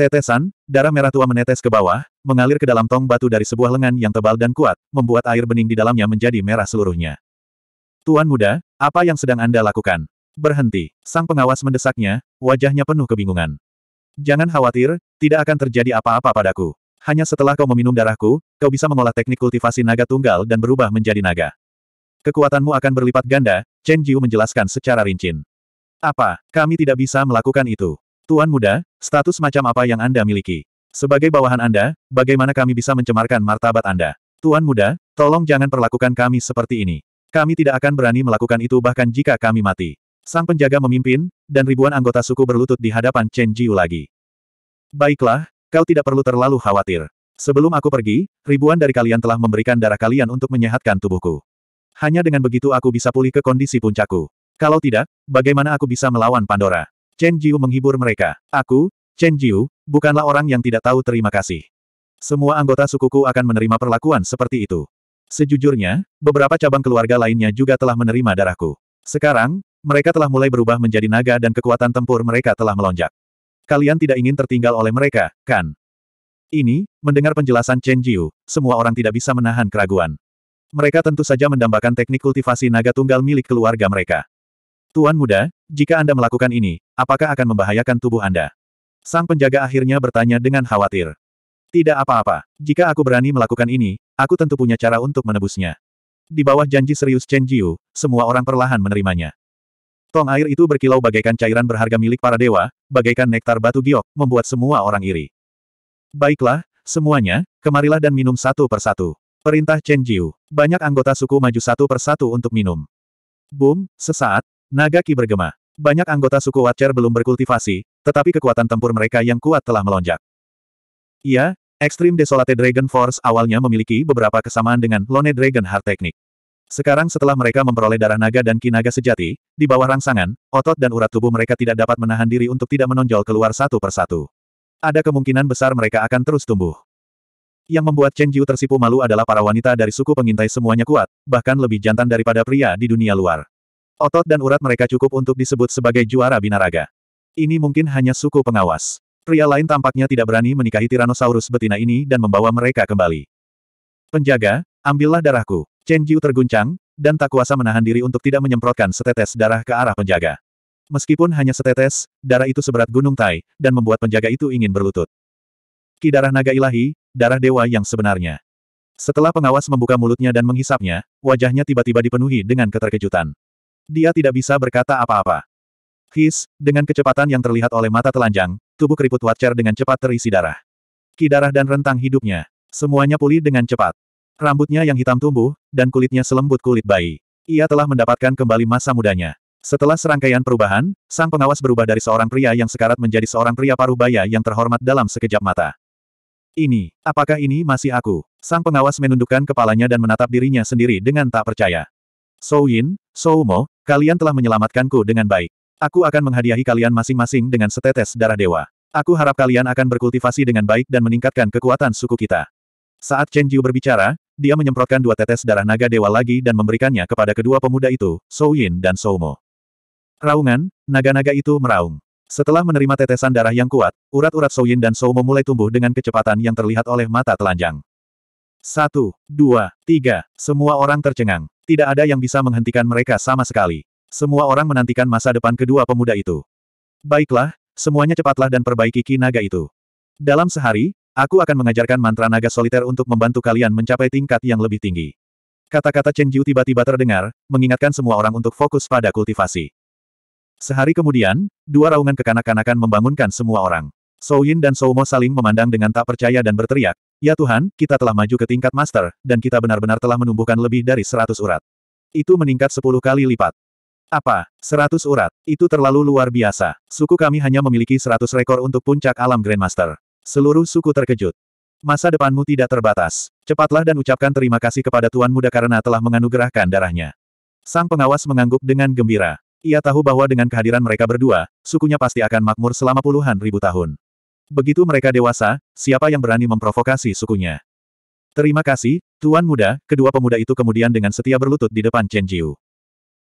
Tetesan, darah merah tua menetes ke bawah, mengalir ke dalam tong batu dari sebuah lengan yang tebal dan kuat, membuat air bening di dalamnya menjadi merah seluruhnya. Tuan muda, apa yang sedang Anda lakukan? Berhenti. Sang pengawas mendesaknya, wajahnya penuh kebingungan. Jangan khawatir, tidak akan terjadi apa-apa padaku. Hanya setelah kau meminum darahku, kau bisa mengolah teknik kultivasi naga tunggal dan berubah menjadi naga. Kekuatanmu akan berlipat ganda, Chen Jiu menjelaskan secara rinci. Apa, kami tidak bisa melakukan itu. Tuan muda, status macam apa yang Anda miliki? Sebagai bawahan Anda, bagaimana kami bisa mencemarkan martabat Anda? Tuan muda, tolong jangan perlakukan kami seperti ini. Kami tidak akan berani melakukan itu bahkan jika kami mati. Sang penjaga memimpin, dan ribuan anggota suku berlutut di hadapan Chen Jiu lagi. Baiklah, kau tidak perlu terlalu khawatir. Sebelum aku pergi, ribuan dari kalian telah memberikan darah kalian untuk menyehatkan tubuhku. Hanya dengan begitu aku bisa pulih ke kondisi puncaku. Kalau tidak, bagaimana aku bisa melawan Pandora? Chen Jiu menghibur mereka. Aku, Chen Jiu, bukanlah orang yang tidak tahu terima kasih. Semua anggota sukuku akan menerima perlakuan seperti itu. Sejujurnya, beberapa cabang keluarga lainnya juga telah menerima darahku. Sekarang, mereka telah mulai berubah menjadi naga dan kekuatan tempur mereka telah melonjak. Kalian tidak ingin tertinggal oleh mereka, kan? Ini, mendengar penjelasan Chen Jiu, semua orang tidak bisa menahan keraguan. Mereka tentu saja mendambakan teknik kultivasi naga tunggal milik keluarga mereka. Tuan muda, jika Anda melakukan ini, apakah akan membahayakan tubuh Anda? Sang penjaga akhirnya bertanya dengan khawatir. Tidak apa-apa, jika aku berani melakukan ini, aku tentu punya cara untuk menebusnya. Di bawah janji serius Chen Jiu, semua orang perlahan menerimanya. Tong air itu berkilau bagaikan cairan berharga milik para dewa, bagaikan nektar batu giok, membuat semua orang iri. Baiklah, semuanya, kemarilah dan minum satu persatu. Perintah Chen Jiu. Banyak anggota suku maju satu persatu untuk minum. Boom, sesaat, Naga Ki bergema. Banyak anggota suku Watcher belum berkultivasi, tetapi kekuatan tempur mereka yang kuat telah melonjak. Ia, Extreme Desolate Dragon Force awalnya memiliki beberapa kesamaan dengan Lone Dragon Heart teknik. Sekarang setelah mereka memperoleh darah naga dan kinaga sejati, di bawah rangsangan, otot dan urat tubuh mereka tidak dapat menahan diri untuk tidak menonjol keluar satu persatu. Ada kemungkinan besar mereka akan terus tumbuh. Yang membuat Chen Jiu tersipu malu adalah para wanita dari suku pengintai semuanya kuat, bahkan lebih jantan daripada pria di dunia luar. Otot dan urat mereka cukup untuk disebut sebagai juara binaraga. Ini mungkin hanya suku pengawas. Pria lain tampaknya tidak berani menikahi Tyrannosaurus betina ini dan membawa mereka kembali. Penjaga, ambillah darahku. Chen Jiu terguncang, dan tak kuasa menahan diri untuk tidak menyemprotkan setetes darah ke arah penjaga. Meskipun hanya setetes, darah itu seberat gunung Tai, dan membuat penjaga itu ingin berlutut. Ki darah naga ilahi, darah dewa yang sebenarnya. Setelah pengawas membuka mulutnya dan menghisapnya, wajahnya tiba-tiba dipenuhi dengan keterkejutan. Dia tidak bisa berkata apa-apa. His, dengan kecepatan yang terlihat oleh mata telanjang, tubuh keriput Watcher dengan cepat terisi darah. Ki darah dan rentang hidupnya, semuanya pulih dengan cepat. Rambutnya yang hitam tumbuh, dan kulitnya selembut kulit bayi. Ia telah mendapatkan kembali masa mudanya. Setelah serangkaian perubahan, sang pengawas berubah dari seorang pria yang sekarat menjadi seorang pria paruh baya yang terhormat dalam sekejap mata. Ini, apakah ini masih aku? Sang pengawas menundukkan kepalanya dan menatap dirinya sendiri dengan tak percaya. Shou Yin, Mo, kalian telah menyelamatkanku dengan baik. Aku akan menghadiahi kalian masing-masing dengan setetes darah dewa. Aku harap kalian akan berkultivasi dengan baik dan meningkatkan kekuatan suku kita. Saat Chen Jiu berbicara, dia menyemprotkan dua tetes darah naga dewa lagi dan memberikannya kepada kedua pemuda itu, Shou Yin dan Shou Mo. Raungan, naga-naga itu meraung. Setelah menerima tetesan darah yang kuat, urat-urat Soyin dan Sou Mo mulai tumbuh dengan kecepatan yang terlihat oleh mata telanjang. Satu, dua, tiga, semua orang tercengang. Tidak ada yang bisa menghentikan mereka sama sekali. Semua orang menantikan masa depan kedua pemuda itu. Baiklah, semuanya cepatlah dan perbaiki ki naga itu. Dalam sehari, aku akan mengajarkan mantra naga soliter untuk membantu kalian mencapai tingkat yang lebih tinggi. Kata-kata Chen Jiu tiba-tiba terdengar, mengingatkan semua orang untuk fokus pada kultivasi. Sehari kemudian, dua raungan kekanak-kanakan membangunkan semua orang. Sou dan Sou saling memandang dengan tak percaya dan berteriak, Ya Tuhan, kita telah maju ke tingkat master, dan kita benar-benar telah menumbuhkan lebih dari seratus urat. Itu meningkat sepuluh kali lipat. Apa? Seratus urat? Itu terlalu luar biasa. Suku kami hanya memiliki seratus rekor untuk puncak alam Grandmaster. Seluruh suku terkejut. Masa depanmu tidak terbatas. Cepatlah dan ucapkan terima kasih kepada Tuan Muda karena telah menganugerahkan darahnya. Sang pengawas mengangguk dengan gembira. Ia tahu bahwa dengan kehadiran mereka berdua, sukunya pasti akan makmur selama puluhan ribu tahun. Begitu mereka dewasa, siapa yang berani memprovokasi sukunya? Terima kasih, Tuan Muda, kedua pemuda itu kemudian dengan setia berlutut di depan Chen Jiu.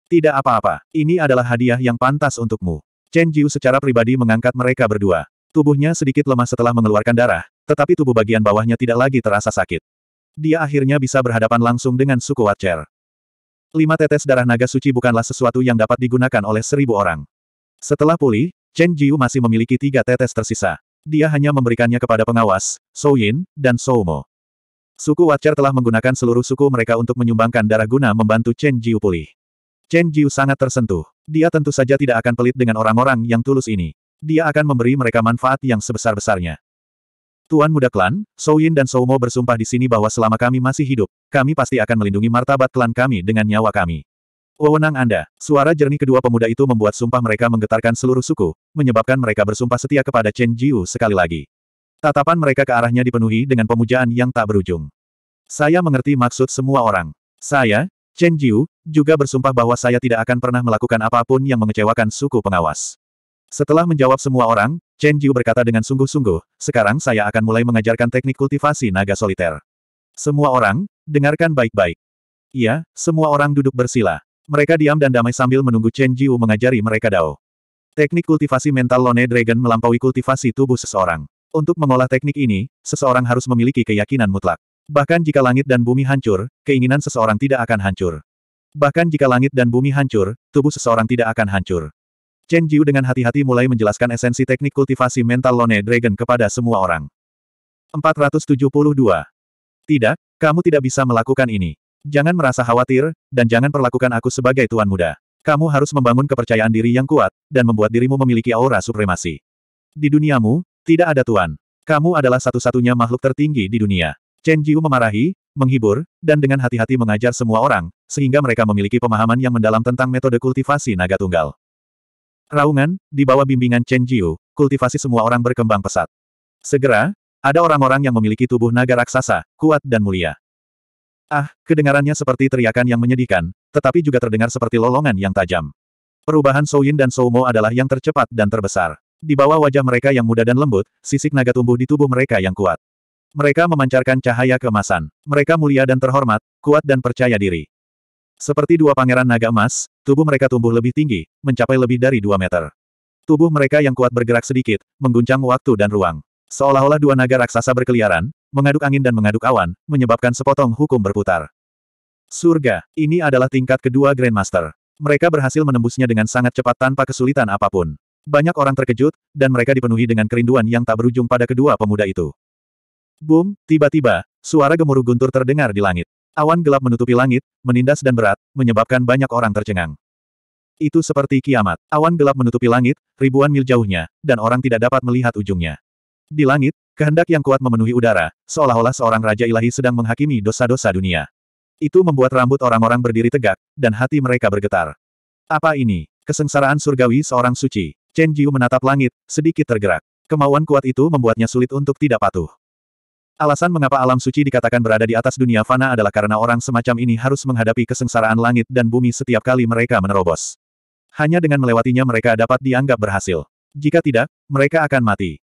Tidak apa-apa, ini adalah hadiah yang pantas untukmu. Chen Jiu secara pribadi mengangkat mereka berdua. Tubuhnya sedikit lemah setelah mengeluarkan darah, tetapi tubuh bagian bawahnya tidak lagi terasa sakit. Dia akhirnya bisa berhadapan langsung dengan suku Watcher. Lima tetes darah naga suci bukanlah sesuatu yang dapat digunakan oleh seribu orang. Setelah pulih, Chen Jiu masih memiliki tiga tetes tersisa. Dia hanya memberikannya kepada pengawas, Sou Yin, dan Sou Mo. Suku Watcher telah menggunakan seluruh suku mereka untuk menyumbangkan darah guna membantu Chen Jiu pulih. Chen Jiu sangat tersentuh. Dia tentu saja tidak akan pelit dengan orang-orang yang tulus ini. Dia akan memberi mereka manfaat yang sebesar-besarnya. Tuan Muda Klan, Sou Yin dan Sou Mo bersumpah di sini bahwa selama kami masih hidup, kami pasti akan melindungi martabat klan kami dengan nyawa kami. Wewenang Anda. Suara jernih kedua pemuda itu membuat sumpah mereka menggetarkan seluruh suku, menyebabkan mereka bersumpah setia kepada Chen Jiu sekali lagi. Tatapan mereka ke arahnya dipenuhi dengan pemujaan yang tak berujung. Saya mengerti maksud semua orang. Saya, Chen Jiu, juga bersumpah bahwa saya tidak akan pernah melakukan apapun yang mengecewakan suku pengawas. Setelah menjawab semua orang, Chen Jiu berkata dengan sungguh-sungguh, sekarang saya akan mulai mengajarkan teknik kultivasi naga soliter. Semua orang, dengarkan baik-baik. Iya, semua orang duduk bersila. Mereka diam dan damai sambil menunggu Chen Jiu mengajari mereka Dao. Teknik kultivasi mental Lone Dragon melampaui kultivasi tubuh seseorang. Untuk mengolah teknik ini, seseorang harus memiliki keyakinan mutlak. Bahkan jika langit dan bumi hancur, keinginan seseorang tidak akan hancur. Bahkan jika langit dan bumi hancur, tubuh seseorang tidak akan hancur. Chen Jiu dengan hati-hati mulai menjelaskan esensi teknik kultivasi mental Lone Dragon kepada semua orang. 472. Tidak, kamu tidak bisa melakukan ini. Jangan merasa khawatir, dan jangan perlakukan aku sebagai tuan muda. Kamu harus membangun kepercayaan diri yang kuat, dan membuat dirimu memiliki aura supremasi. Di duniamu, tidak ada tuan. Kamu adalah satu-satunya makhluk tertinggi di dunia. Chen Jiu memarahi, menghibur, dan dengan hati-hati mengajar semua orang, sehingga mereka memiliki pemahaman yang mendalam tentang metode kultivasi naga tunggal. Raungan, di bawah bimbingan Chen Jiu, kultivasi semua orang berkembang pesat. Segera, ada orang-orang yang memiliki tubuh naga raksasa, kuat dan mulia. Ah, kedengarannya seperti teriakan yang menyedihkan, tetapi juga terdengar seperti lolongan yang tajam. Perubahan Yin dan Mo adalah yang tercepat dan terbesar. Di bawah wajah mereka yang muda dan lembut, sisik naga tumbuh di tubuh mereka yang kuat. Mereka memancarkan cahaya kemasan. Mereka mulia dan terhormat, kuat dan percaya diri. Seperti dua pangeran naga emas, tubuh mereka tumbuh lebih tinggi, mencapai lebih dari dua meter. Tubuh mereka yang kuat bergerak sedikit, mengguncang waktu dan ruang. Seolah-olah dua naga raksasa berkeliaran, mengaduk angin dan mengaduk awan, menyebabkan sepotong hukum berputar. Surga, ini adalah tingkat kedua Grandmaster. Mereka berhasil menembusnya dengan sangat cepat tanpa kesulitan apapun. Banyak orang terkejut, dan mereka dipenuhi dengan kerinduan yang tak berujung pada kedua pemuda itu. Boom, tiba-tiba, suara gemuruh guntur terdengar di langit. Awan gelap menutupi langit, menindas dan berat, menyebabkan banyak orang tercengang. Itu seperti kiamat. Awan gelap menutupi langit, ribuan mil jauhnya, dan orang tidak dapat melihat ujungnya. Di langit, Kehendak yang kuat memenuhi udara, seolah-olah seorang raja ilahi sedang menghakimi dosa-dosa dunia. Itu membuat rambut orang-orang berdiri tegak, dan hati mereka bergetar. Apa ini? Kesengsaraan surgawi seorang suci. Chen Jiu menatap langit, sedikit tergerak. Kemauan kuat itu membuatnya sulit untuk tidak patuh. Alasan mengapa alam suci dikatakan berada di atas dunia fana adalah karena orang semacam ini harus menghadapi kesengsaraan langit dan bumi setiap kali mereka menerobos. Hanya dengan melewatinya mereka dapat dianggap berhasil. Jika tidak, mereka akan mati.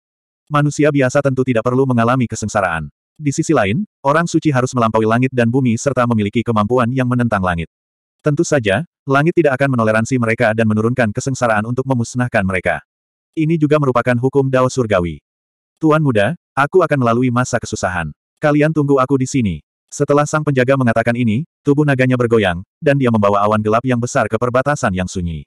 Manusia biasa tentu tidak perlu mengalami kesengsaraan. Di sisi lain, orang suci harus melampaui langit dan bumi serta memiliki kemampuan yang menentang langit. Tentu saja, langit tidak akan menoleransi mereka dan menurunkan kesengsaraan untuk memusnahkan mereka. Ini juga merupakan hukum Dao Surgawi. Tuan muda, aku akan melalui masa kesusahan. Kalian tunggu aku di sini. Setelah sang penjaga mengatakan ini, tubuh naganya bergoyang, dan dia membawa awan gelap yang besar ke perbatasan yang sunyi.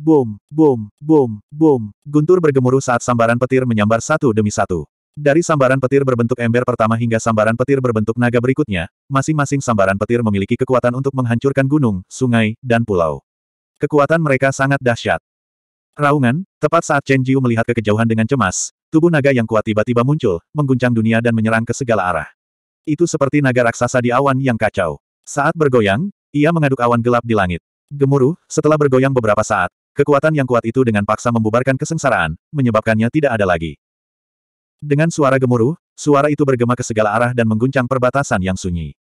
Boom, boom, boom, boom. Guntur bergemuruh saat sambaran petir menyambar satu demi satu. Dari sambaran petir berbentuk ember pertama hingga sambaran petir berbentuk naga berikutnya, masing-masing sambaran petir memiliki kekuatan untuk menghancurkan gunung, sungai, dan pulau. Kekuatan mereka sangat dahsyat. Raungan, tepat saat Chen Jiu melihat ke kejauhan dengan cemas, tubuh naga yang kuat tiba-tiba muncul, mengguncang dunia dan menyerang ke segala arah. Itu seperti naga raksasa di awan yang kacau. Saat bergoyang, ia mengaduk awan gelap di langit. Gemuruh, setelah bergoyang beberapa saat, Kekuatan yang kuat itu dengan paksa membubarkan kesengsaraan, menyebabkannya tidak ada lagi. Dengan suara gemuruh, suara itu bergema ke segala arah dan mengguncang perbatasan yang sunyi.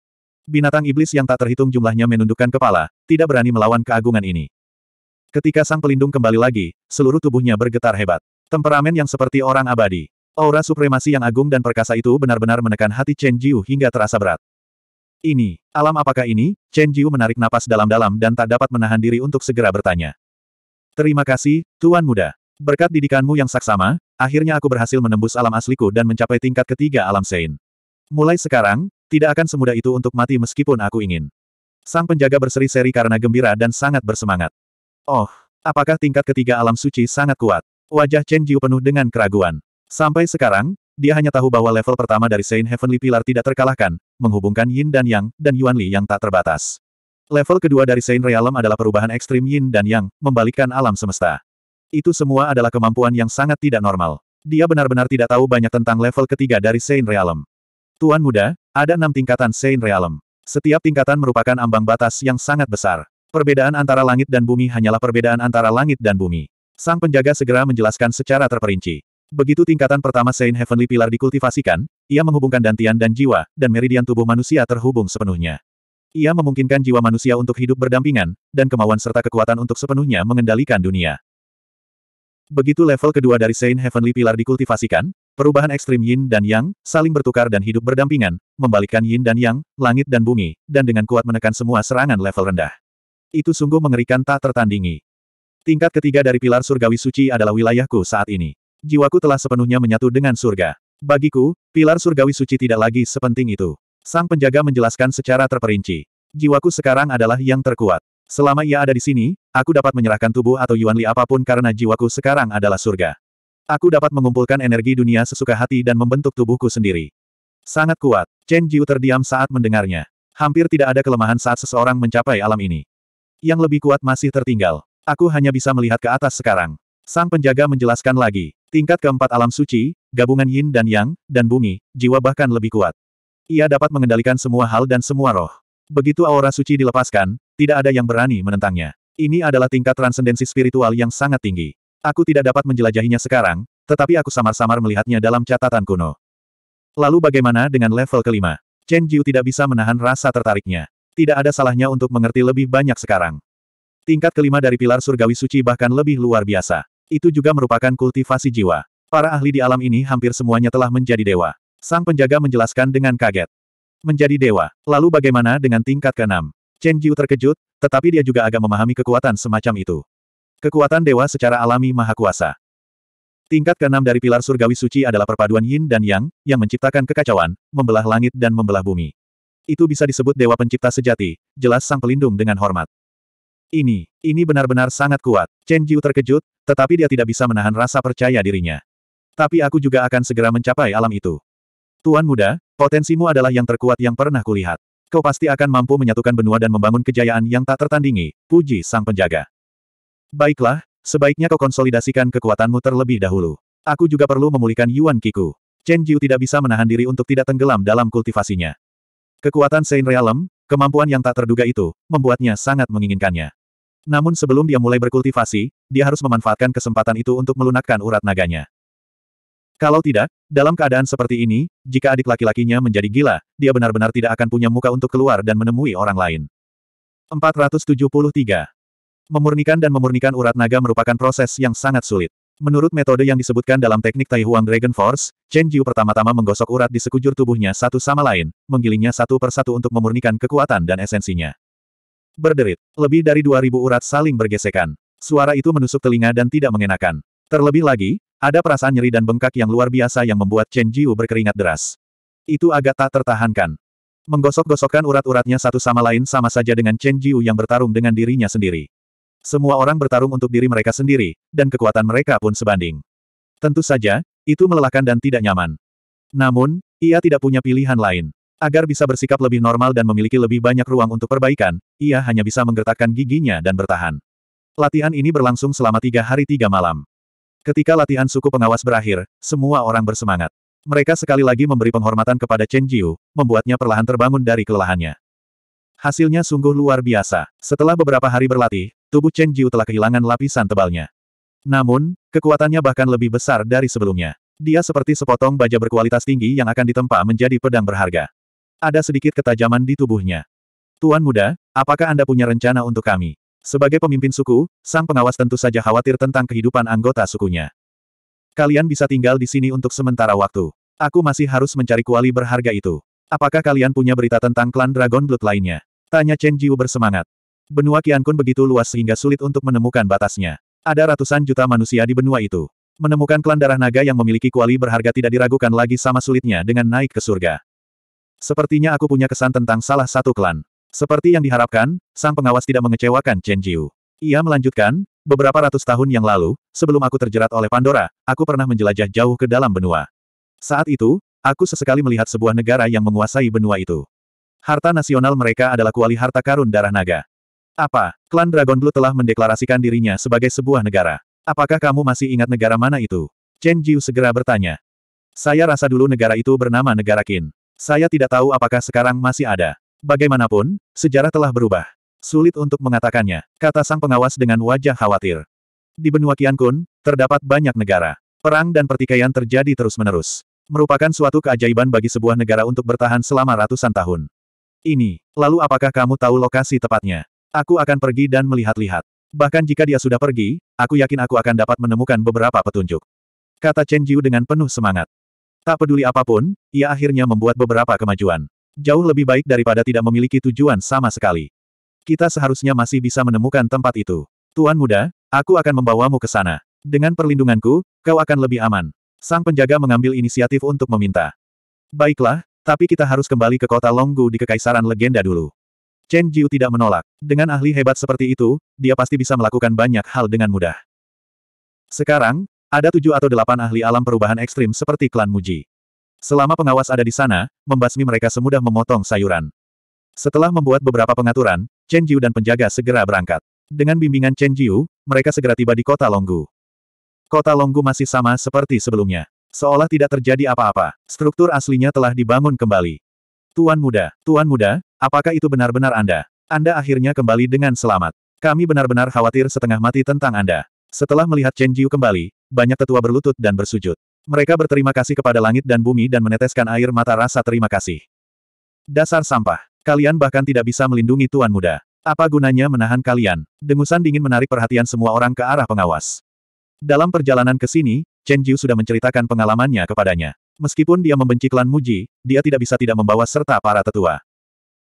Binatang iblis yang tak terhitung jumlahnya menundukkan kepala, tidak berani melawan keagungan ini. Ketika sang pelindung kembali lagi, seluruh tubuhnya bergetar hebat. Temperamen yang seperti orang abadi. Aura supremasi yang agung dan perkasa itu benar-benar menekan hati Chen Jiu hingga terasa berat. Ini, alam apakah ini? Chen Jiu menarik napas dalam-dalam dan tak dapat menahan diri untuk segera bertanya. Terima kasih, Tuan Muda. Berkat didikanmu yang saksama, akhirnya aku berhasil menembus alam asliku dan mencapai tingkat ketiga alam Sein. Mulai sekarang, tidak akan semudah itu untuk mati meskipun aku ingin. Sang penjaga berseri-seri karena gembira dan sangat bersemangat. Oh, apakah tingkat ketiga alam suci sangat kuat? Wajah Chen Jiu penuh dengan keraguan. Sampai sekarang, dia hanya tahu bahwa level pertama dari Saint Heavenly Pillar tidak terkalahkan, menghubungkan Yin dan Yang, dan Yuan Li yang tak terbatas. Level kedua dari Saint Realm adalah perubahan ekstrim Yin dan Yang, membalikkan alam semesta. Itu semua adalah kemampuan yang sangat tidak normal. Dia benar-benar tidak tahu banyak tentang level ketiga dari Saint Realm. Tuan muda, ada enam tingkatan Saint Realm. Setiap tingkatan merupakan ambang batas yang sangat besar. Perbedaan antara langit dan bumi hanyalah perbedaan antara langit dan bumi. Sang penjaga segera menjelaskan secara terperinci. Begitu tingkatan pertama Saint Heavenly Pillar dikultivasikan, ia menghubungkan dantian dan jiwa, dan meridian tubuh manusia terhubung sepenuhnya. Ia memungkinkan jiwa manusia untuk hidup berdampingan, dan kemauan serta kekuatan untuk sepenuhnya mengendalikan dunia. Begitu level kedua dari Saint Heavenly Pilar dikultivasikan, perubahan ekstrim Yin dan Yang, saling bertukar dan hidup berdampingan, membalikkan Yin dan Yang, langit dan bumi, dan dengan kuat menekan semua serangan level rendah. Itu sungguh mengerikan tak tertandingi. Tingkat ketiga dari pilar surgawi suci adalah wilayahku saat ini. Jiwaku telah sepenuhnya menyatu dengan surga. Bagiku, pilar surgawi suci tidak lagi sepenting itu. Sang penjaga menjelaskan secara terperinci. Jiwaku sekarang adalah yang terkuat. Selama ia ada di sini, aku dapat menyerahkan tubuh atau Yuan Li apapun karena jiwaku sekarang adalah surga. Aku dapat mengumpulkan energi dunia sesuka hati dan membentuk tubuhku sendiri. Sangat kuat. Chen Jiu terdiam saat mendengarnya. Hampir tidak ada kelemahan saat seseorang mencapai alam ini. Yang lebih kuat masih tertinggal. Aku hanya bisa melihat ke atas sekarang. Sang penjaga menjelaskan lagi. Tingkat keempat alam suci, gabungan yin dan yang, dan bumi, jiwa bahkan lebih kuat. Ia dapat mengendalikan semua hal dan semua roh. Begitu aura suci dilepaskan, tidak ada yang berani menentangnya. Ini adalah tingkat transendensi spiritual yang sangat tinggi. Aku tidak dapat menjelajahinya sekarang, tetapi aku samar-samar melihatnya dalam catatan kuno. Lalu bagaimana dengan level kelima? Chen Jiu tidak bisa menahan rasa tertariknya. Tidak ada salahnya untuk mengerti lebih banyak sekarang. Tingkat kelima dari pilar surgawi suci bahkan lebih luar biasa. Itu juga merupakan kultivasi jiwa. Para ahli di alam ini hampir semuanya telah menjadi dewa. Sang penjaga menjelaskan dengan kaget. Menjadi dewa. Lalu bagaimana dengan tingkat ke-6? Chen Jiu terkejut, tetapi dia juga agak memahami kekuatan semacam itu. Kekuatan dewa secara alami maha kuasa. Tingkat ke-6 dari pilar surgawi suci adalah perpaduan yin dan yang, yang menciptakan kekacauan, membelah langit dan membelah bumi. Itu bisa disebut dewa pencipta sejati, jelas sang pelindung dengan hormat. Ini, ini benar-benar sangat kuat. Chen Jiu terkejut, tetapi dia tidak bisa menahan rasa percaya dirinya. Tapi aku juga akan segera mencapai alam itu. Tuan muda, potensimu adalah yang terkuat yang pernah kulihat. Kau pasti akan mampu menyatukan benua dan membangun kejayaan yang tak tertandingi, puji sang penjaga. Baiklah, sebaiknya kau konsolidasikan kekuatanmu terlebih dahulu. Aku juga perlu memulihkan Yuan Kiku. Chen Jiu tidak bisa menahan diri untuk tidak tenggelam dalam kultivasinya. Kekuatan Sein Realm, kemampuan yang tak terduga itu, membuatnya sangat menginginkannya. Namun sebelum dia mulai berkultivasi, dia harus memanfaatkan kesempatan itu untuk melunakkan urat naganya. Kalau tidak, dalam keadaan seperti ini, jika adik laki-lakinya menjadi gila, dia benar-benar tidak akan punya muka untuk keluar dan menemui orang lain. 473. Memurnikan dan memurnikan urat naga merupakan proses yang sangat sulit. Menurut metode yang disebutkan dalam teknik Taihuang Dragon Force, Chen Jiu pertama-tama menggosok urat di sekujur tubuhnya satu sama lain, menggilingnya satu persatu untuk memurnikan kekuatan dan esensinya. Berderit, lebih dari 2000 urat saling bergesekan. Suara itu menusuk telinga dan tidak mengenakan. Terlebih lagi, ada perasaan nyeri dan bengkak yang luar biasa yang membuat Chen Jiu berkeringat deras. Itu agak tak tertahankan. Menggosok-gosokkan urat-uratnya satu sama lain sama saja dengan Chen Jiu yang bertarung dengan dirinya sendiri. Semua orang bertarung untuk diri mereka sendiri, dan kekuatan mereka pun sebanding. Tentu saja, itu melelahkan dan tidak nyaman. Namun, ia tidak punya pilihan lain. Agar bisa bersikap lebih normal dan memiliki lebih banyak ruang untuk perbaikan, ia hanya bisa menggertakkan giginya dan bertahan. Latihan ini berlangsung selama tiga hari tiga malam. Ketika latihan suku pengawas berakhir, semua orang bersemangat. Mereka sekali lagi memberi penghormatan kepada Chen Jiu, membuatnya perlahan terbangun dari kelelahannya. Hasilnya sungguh luar biasa. Setelah beberapa hari berlatih, tubuh Chen Jiu telah kehilangan lapisan tebalnya. Namun, kekuatannya bahkan lebih besar dari sebelumnya. Dia seperti sepotong baja berkualitas tinggi yang akan ditempa menjadi pedang berharga. Ada sedikit ketajaman di tubuhnya. Tuan muda, apakah Anda punya rencana untuk kami? Sebagai pemimpin suku, sang pengawas tentu saja khawatir tentang kehidupan anggota sukunya. Kalian bisa tinggal di sini untuk sementara waktu. Aku masih harus mencari kuali berharga itu. Apakah kalian punya berita tentang klan Dragon Blood lainnya? Tanya Chen Jiu bersemangat. Benua Kun begitu luas sehingga sulit untuk menemukan batasnya. Ada ratusan juta manusia di benua itu. Menemukan klan darah naga yang memiliki kuali berharga tidak diragukan lagi sama sulitnya dengan naik ke surga. Sepertinya aku punya kesan tentang salah satu klan. Seperti yang diharapkan, sang pengawas tidak mengecewakan Chen Jiu. Ia melanjutkan, beberapa ratus tahun yang lalu, sebelum aku terjerat oleh Pandora, aku pernah menjelajah jauh ke dalam benua. Saat itu, aku sesekali melihat sebuah negara yang menguasai benua itu. Harta nasional mereka adalah kuali harta karun darah naga. Apa, klan Dragon Blue telah mendeklarasikan dirinya sebagai sebuah negara. Apakah kamu masih ingat negara mana itu? Chen Jiu segera bertanya. Saya rasa dulu negara itu bernama Negara Qin. Saya tidak tahu apakah sekarang masih ada. Bagaimanapun, sejarah telah berubah. Sulit untuk mengatakannya, kata sang pengawas dengan wajah khawatir. Di benua Qiankun, terdapat banyak negara. Perang dan pertikaian terjadi terus-menerus. Merupakan suatu keajaiban bagi sebuah negara untuk bertahan selama ratusan tahun. Ini, lalu apakah kamu tahu lokasi tepatnya? Aku akan pergi dan melihat-lihat. Bahkan jika dia sudah pergi, aku yakin aku akan dapat menemukan beberapa petunjuk. Kata Chen Jiu dengan penuh semangat. Tak peduli apapun, ia akhirnya membuat beberapa kemajuan. Jauh lebih baik daripada tidak memiliki tujuan sama sekali. Kita seharusnya masih bisa menemukan tempat itu. Tuan muda, aku akan membawamu ke sana. Dengan perlindunganku, kau akan lebih aman. Sang penjaga mengambil inisiatif untuk meminta. Baiklah, tapi kita harus kembali ke kota Longgu di Kekaisaran Legenda dulu. Chen Jiu tidak menolak. Dengan ahli hebat seperti itu, dia pasti bisa melakukan banyak hal dengan mudah. Sekarang, ada tujuh atau delapan ahli alam perubahan ekstrim seperti klan Muji. Selama pengawas ada di sana, membasmi mereka semudah memotong sayuran. Setelah membuat beberapa pengaturan, Chen Jiu dan penjaga segera berangkat. Dengan bimbingan Chen Jiu, mereka segera tiba di kota Longgu. Kota Longgu masih sama seperti sebelumnya. Seolah tidak terjadi apa-apa, struktur aslinya telah dibangun kembali. Tuan muda, tuan muda, apakah itu benar-benar Anda? Anda akhirnya kembali dengan selamat. Kami benar-benar khawatir setengah mati tentang Anda. Setelah melihat Chen Jiu kembali, banyak tetua berlutut dan bersujud. Mereka berterima kasih kepada langit dan bumi dan meneteskan air mata rasa terima kasih. Dasar sampah. Kalian bahkan tidak bisa melindungi Tuan Muda. Apa gunanya menahan kalian? Dengusan dingin menarik perhatian semua orang ke arah pengawas. Dalam perjalanan ke sini, Chen Jiu sudah menceritakan pengalamannya kepadanya. Meskipun dia membenci klan Muji, dia tidak bisa tidak membawa serta para tetua.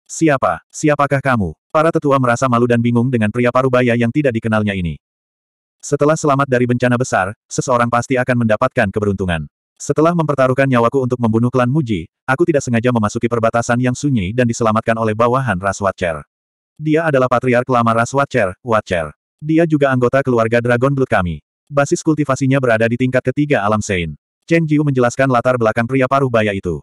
Siapa? Siapakah kamu? Para tetua merasa malu dan bingung dengan pria parubaya yang tidak dikenalnya ini. Setelah selamat dari bencana besar, seseorang pasti akan mendapatkan keberuntungan. Setelah mempertaruhkan nyawaku untuk membunuh klan Muji, aku tidak sengaja memasuki perbatasan yang sunyi dan diselamatkan oleh bawahan Ras Watcher. Dia adalah patriark lama Ras Watcher, Watcher. Dia juga anggota keluarga Dragon Blood kami. Basis kultivasinya berada di tingkat ketiga alam Sein. Chen Jiu menjelaskan latar belakang pria paruh baya itu.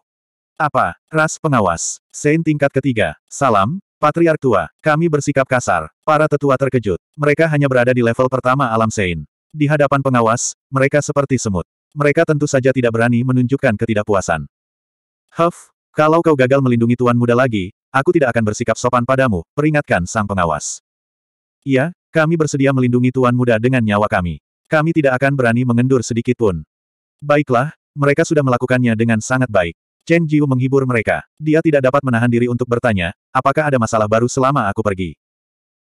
Apa? Ras pengawas. Sein tingkat ketiga. Salam, Patriark tua, kami bersikap kasar. Para tetua terkejut. Mereka hanya berada di level pertama alam Sein. Di hadapan pengawas, mereka seperti semut. Mereka tentu saja tidak berani menunjukkan ketidakpuasan. Huff, kalau kau gagal melindungi tuan muda lagi, aku tidak akan bersikap sopan padamu, peringatkan sang pengawas. Iya, kami bersedia melindungi tuan muda dengan nyawa kami. Kami tidak akan berani mengendur sedikitpun. Baiklah, mereka sudah melakukannya dengan sangat baik. Chen Jiu menghibur mereka. Dia tidak dapat menahan diri untuk bertanya, apakah ada masalah baru selama aku pergi?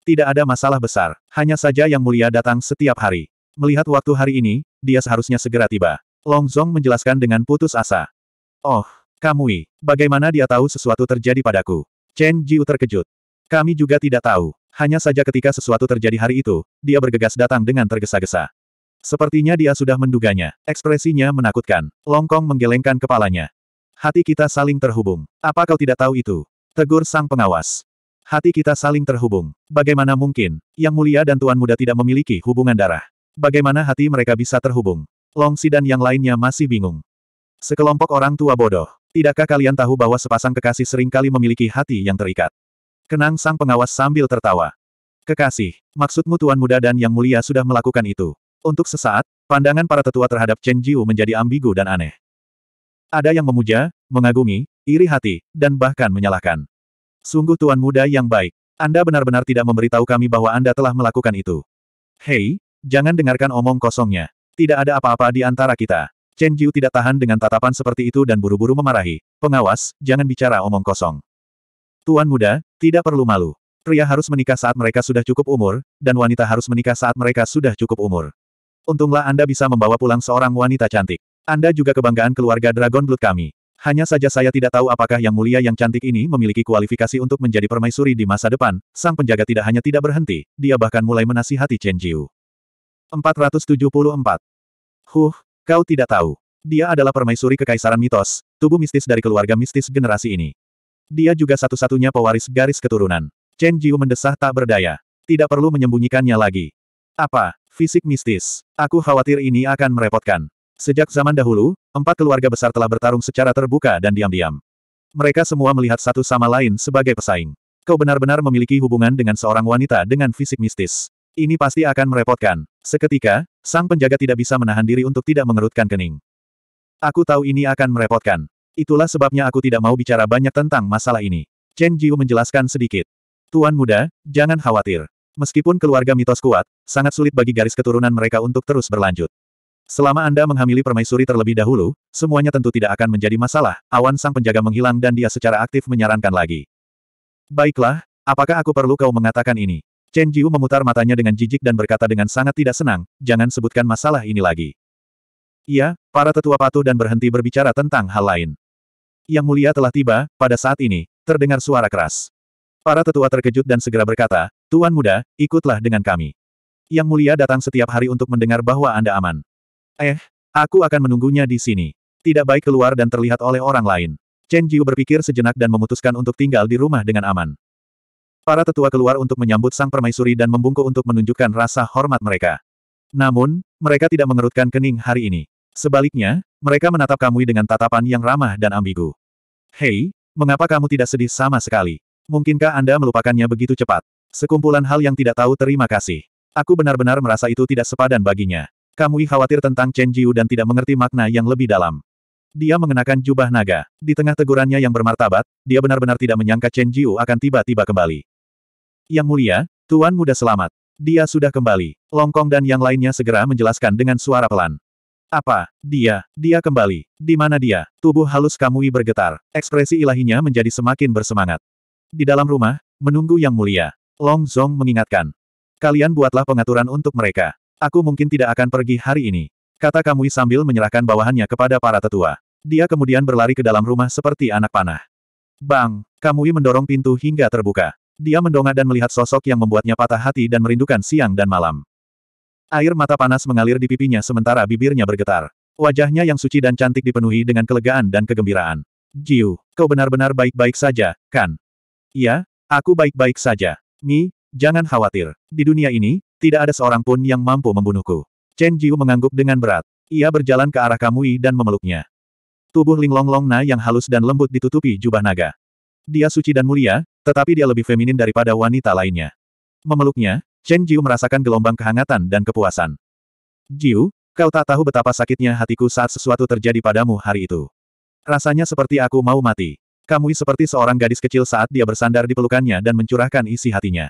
Tidak ada masalah besar, hanya saja Yang Mulia datang setiap hari. Melihat waktu hari ini, dia seharusnya segera tiba. Long Zong menjelaskan dengan putus asa. Oh, Kamui, bagaimana dia tahu sesuatu terjadi padaku? Chen Jiu terkejut. Kami juga tidak tahu. Hanya saja ketika sesuatu terjadi hari itu, dia bergegas datang dengan tergesa-gesa. Sepertinya dia sudah menduganya. Ekspresinya menakutkan. Long Kong menggelengkan kepalanya. Hati kita saling terhubung. Apa kau tidak tahu itu? Tegur sang pengawas. Hati kita saling terhubung. Bagaimana mungkin, Yang Mulia dan Tuan Muda tidak memiliki hubungan darah? Bagaimana hati mereka bisa terhubung? Longsi dan yang lainnya masih bingung. Sekelompok orang tua bodoh. Tidakkah kalian tahu bahwa sepasang kekasih seringkali memiliki hati yang terikat? Kenang sang pengawas sambil tertawa. Kekasih, maksudmu Tuan Muda dan Yang Mulia sudah melakukan itu. Untuk sesaat, pandangan para tetua terhadap Chen Jiu menjadi ambigu dan aneh. Ada yang memuja, mengagumi, iri hati, dan bahkan menyalahkan. Sungguh tuan muda yang baik. Anda benar-benar tidak memberitahu kami bahwa Anda telah melakukan itu. Hei, jangan dengarkan omong kosongnya. Tidak ada apa-apa di antara kita. Chen Jiu tidak tahan dengan tatapan seperti itu dan buru-buru memarahi. Pengawas, jangan bicara omong kosong. Tuan muda, tidak perlu malu. Pria harus menikah saat mereka sudah cukup umur, dan wanita harus menikah saat mereka sudah cukup umur. Untunglah Anda bisa membawa pulang seorang wanita cantik. Anda juga kebanggaan keluarga Dragon Blood kami. Hanya saja saya tidak tahu apakah yang mulia yang cantik ini memiliki kualifikasi untuk menjadi permaisuri di masa depan. Sang penjaga tidak hanya tidak berhenti, dia bahkan mulai menasihati Chen Jiu. 474. Huh, kau tidak tahu. Dia adalah permaisuri kekaisaran mitos, tubuh mistis dari keluarga mistis generasi ini. Dia juga satu-satunya pewaris garis keturunan. Chen Jiu mendesah tak berdaya. Tidak perlu menyembunyikannya lagi. Apa? Fisik mistis. Aku khawatir ini akan merepotkan. Sejak zaman dahulu, empat keluarga besar telah bertarung secara terbuka dan diam-diam. Mereka semua melihat satu sama lain sebagai pesaing. Kau benar-benar memiliki hubungan dengan seorang wanita dengan fisik mistis. Ini pasti akan merepotkan. Seketika, sang penjaga tidak bisa menahan diri untuk tidak mengerutkan kening. Aku tahu ini akan merepotkan. Itulah sebabnya aku tidak mau bicara banyak tentang masalah ini. Chen Jiu menjelaskan sedikit. Tuan muda, jangan khawatir. Meskipun keluarga mitos kuat, sangat sulit bagi garis keturunan mereka untuk terus berlanjut. Selama Anda menghamili permaisuri terlebih dahulu, semuanya tentu tidak akan menjadi masalah. Awan sang penjaga menghilang dan dia secara aktif menyarankan lagi. Baiklah, apakah aku perlu kau mengatakan ini? Chen Jiu memutar matanya dengan jijik dan berkata dengan sangat tidak senang, jangan sebutkan masalah ini lagi. Iya, para tetua patuh dan berhenti berbicara tentang hal lain. Yang mulia telah tiba, pada saat ini, terdengar suara keras. Para tetua terkejut dan segera berkata, Tuan muda, ikutlah dengan kami. Yang mulia datang setiap hari untuk mendengar bahwa Anda aman. Eh, aku akan menunggunya di sini. Tidak baik keluar dan terlihat oleh orang lain. Chen Jiu berpikir sejenak dan memutuskan untuk tinggal di rumah dengan aman. Para tetua keluar untuk menyambut sang permaisuri dan membungkuk untuk menunjukkan rasa hormat mereka. Namun, mereka tidak mengerutkan kening hari ini. Sebaliknya, mereka menatap Kamui dengan tatapan yang ramah dan ambigu. Hei, mengapa kamu tidak sedih sama sekali? Mungkinkah Anda melupakannya begitu cepat? Sekumpulan hal yang tidak tahu terima kasih. Aku benar-benar merasa itu tidak sepadan baginya. Kamui khawatir tentang Chen Jiu dan tidak mengerti makna yang lebih dalam. Dia mengenakan jubah naga. Di tengah tegurannya yang bermartabat, dia benar-benar tidak menyangka Chen Jiu akan tiba-tiba kembali. Yang mulia, Tuan muda selamat. Dia sudah kembali. Longkong dan yang lainnya segera menjelaskan dengan suara pelan. Apa? Dia, dia kembali. Di mana dia? Tubuh halus Kamui bergetar. Ekspresi ilahinya menjadi semakin bersemangat. Di dalam rumah, menunggu Yang Mulia. Long Zong mengingatkan. Kalian buatlah pengaturan untuk mereka. Aku mungkin tidak akan pergi hari ini. Kata Kamui sambil menyerahkan bawahannya kepada para tetua. Dia kemudian berlari ke dalam rumah seperti anak panah. Bang! Kamui mendorong pintu hingga terbuka. Dia mendongak dan melihat sosok yang membuatnya patah hati dan merindukan siang dan malam. Air mata panas mengalir di pipinya sementara bibirnya bergetar. Wajahnya yang suci dan cantik dipenuhi dengan kelegaan dan kegembiraan. Jiu, kau benar-benar baik-baik saja, kan? Iya, aku baik-baik saja. Mi, jangan khawatir. Di dunia ini, tidak ada seorang pun yang mampu membunuhku. Chen Jiu mengangguk dengan berat. Ia berjalan ke arah Kamui dan memeluknya. Tubuh Linglong Longna yang halus dan lembut ditutupi jubah naga. Dia suci dan mulia, tetapi dia lebih feminin daripada wanita lainnya. Memeluknya, Chen Jiu merasakan gelombang kehangatan dan kepuasan. Jiu, kau tak tahu betapa sakitnya hatiku saat sesuatu terjadi padamu hari itu. Rasanya seperti aku mau mati. Kamui seperti seorang gadis kecil saat dia bersandar di pelukannya dan mencurahkan isi hatinya.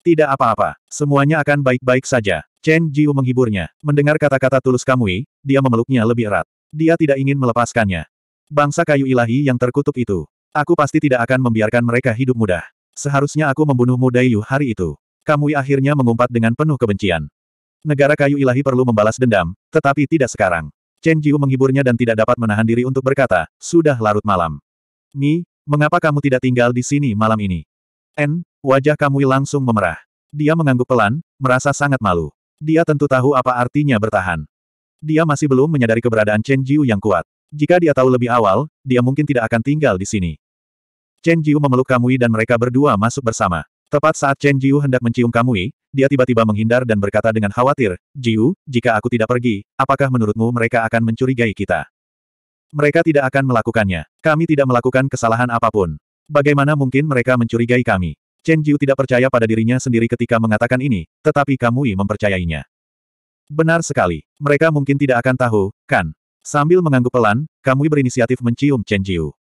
Tidak apa-apa, semuanya akan baik-baik saja. Chen Jiu menghiburnya. Mendengar kata-kata tulus Kamui, dia memeluknya lebih erat. Dia tidak ingin melepaskannya. Bangsa kayu ilahi yang terkutuk itu. Aku pasti tidak akan membiarkan mereka hidup mudah. Seharusnya aku membunuhmu Dayu hari itu. Kamui akhirnya mengumpat dengan penuh kebencian. Negara kayu ilahi perlu membalas dendam, tetapi tidak sekarang. Chen Jiu menghiburnya dan tidak dapat menahan diri untuk berkata, sudah larut malam. Mi, mengapa kamu tidak tinggal di sini malam ini? N, Wajah Kamui langsung memerah. Dia mengangguk pelan, merasa sangat malu. Dia tentu tahu apa artinya bertahan. Dia masih belum menyadari keberadaan Chen Jiu yang kuat. Jika dia tahu lebih awal, dia mungkin tidak akan tinggal di sini. Chen Jiu memeluk Kamui dan mereka berdua masuk bersama. Tepat saat Chen Jiu hendak mencium Kamui, dia tiba-tiba menghindar dan berkata dengan khawatir, Jiu, jika aku tidak pergi, apakah menurutmu mereka akan mencurigai kita? Mereka tidak akan melakukannya. Kami tidak melakukan kesalahan apapun. Bagaimana mungkin mereka mencurigai kami? Chen Jiu tidak percaya pada dirinya sendiri ketika mengatakan ini, tetapi Kamui mempercayainya. Benar sekali, mereka mungkin tidak akan tahu, kan? Sambil mengangguk pelan, Kamui berinisiatif mencium Chen Jiu.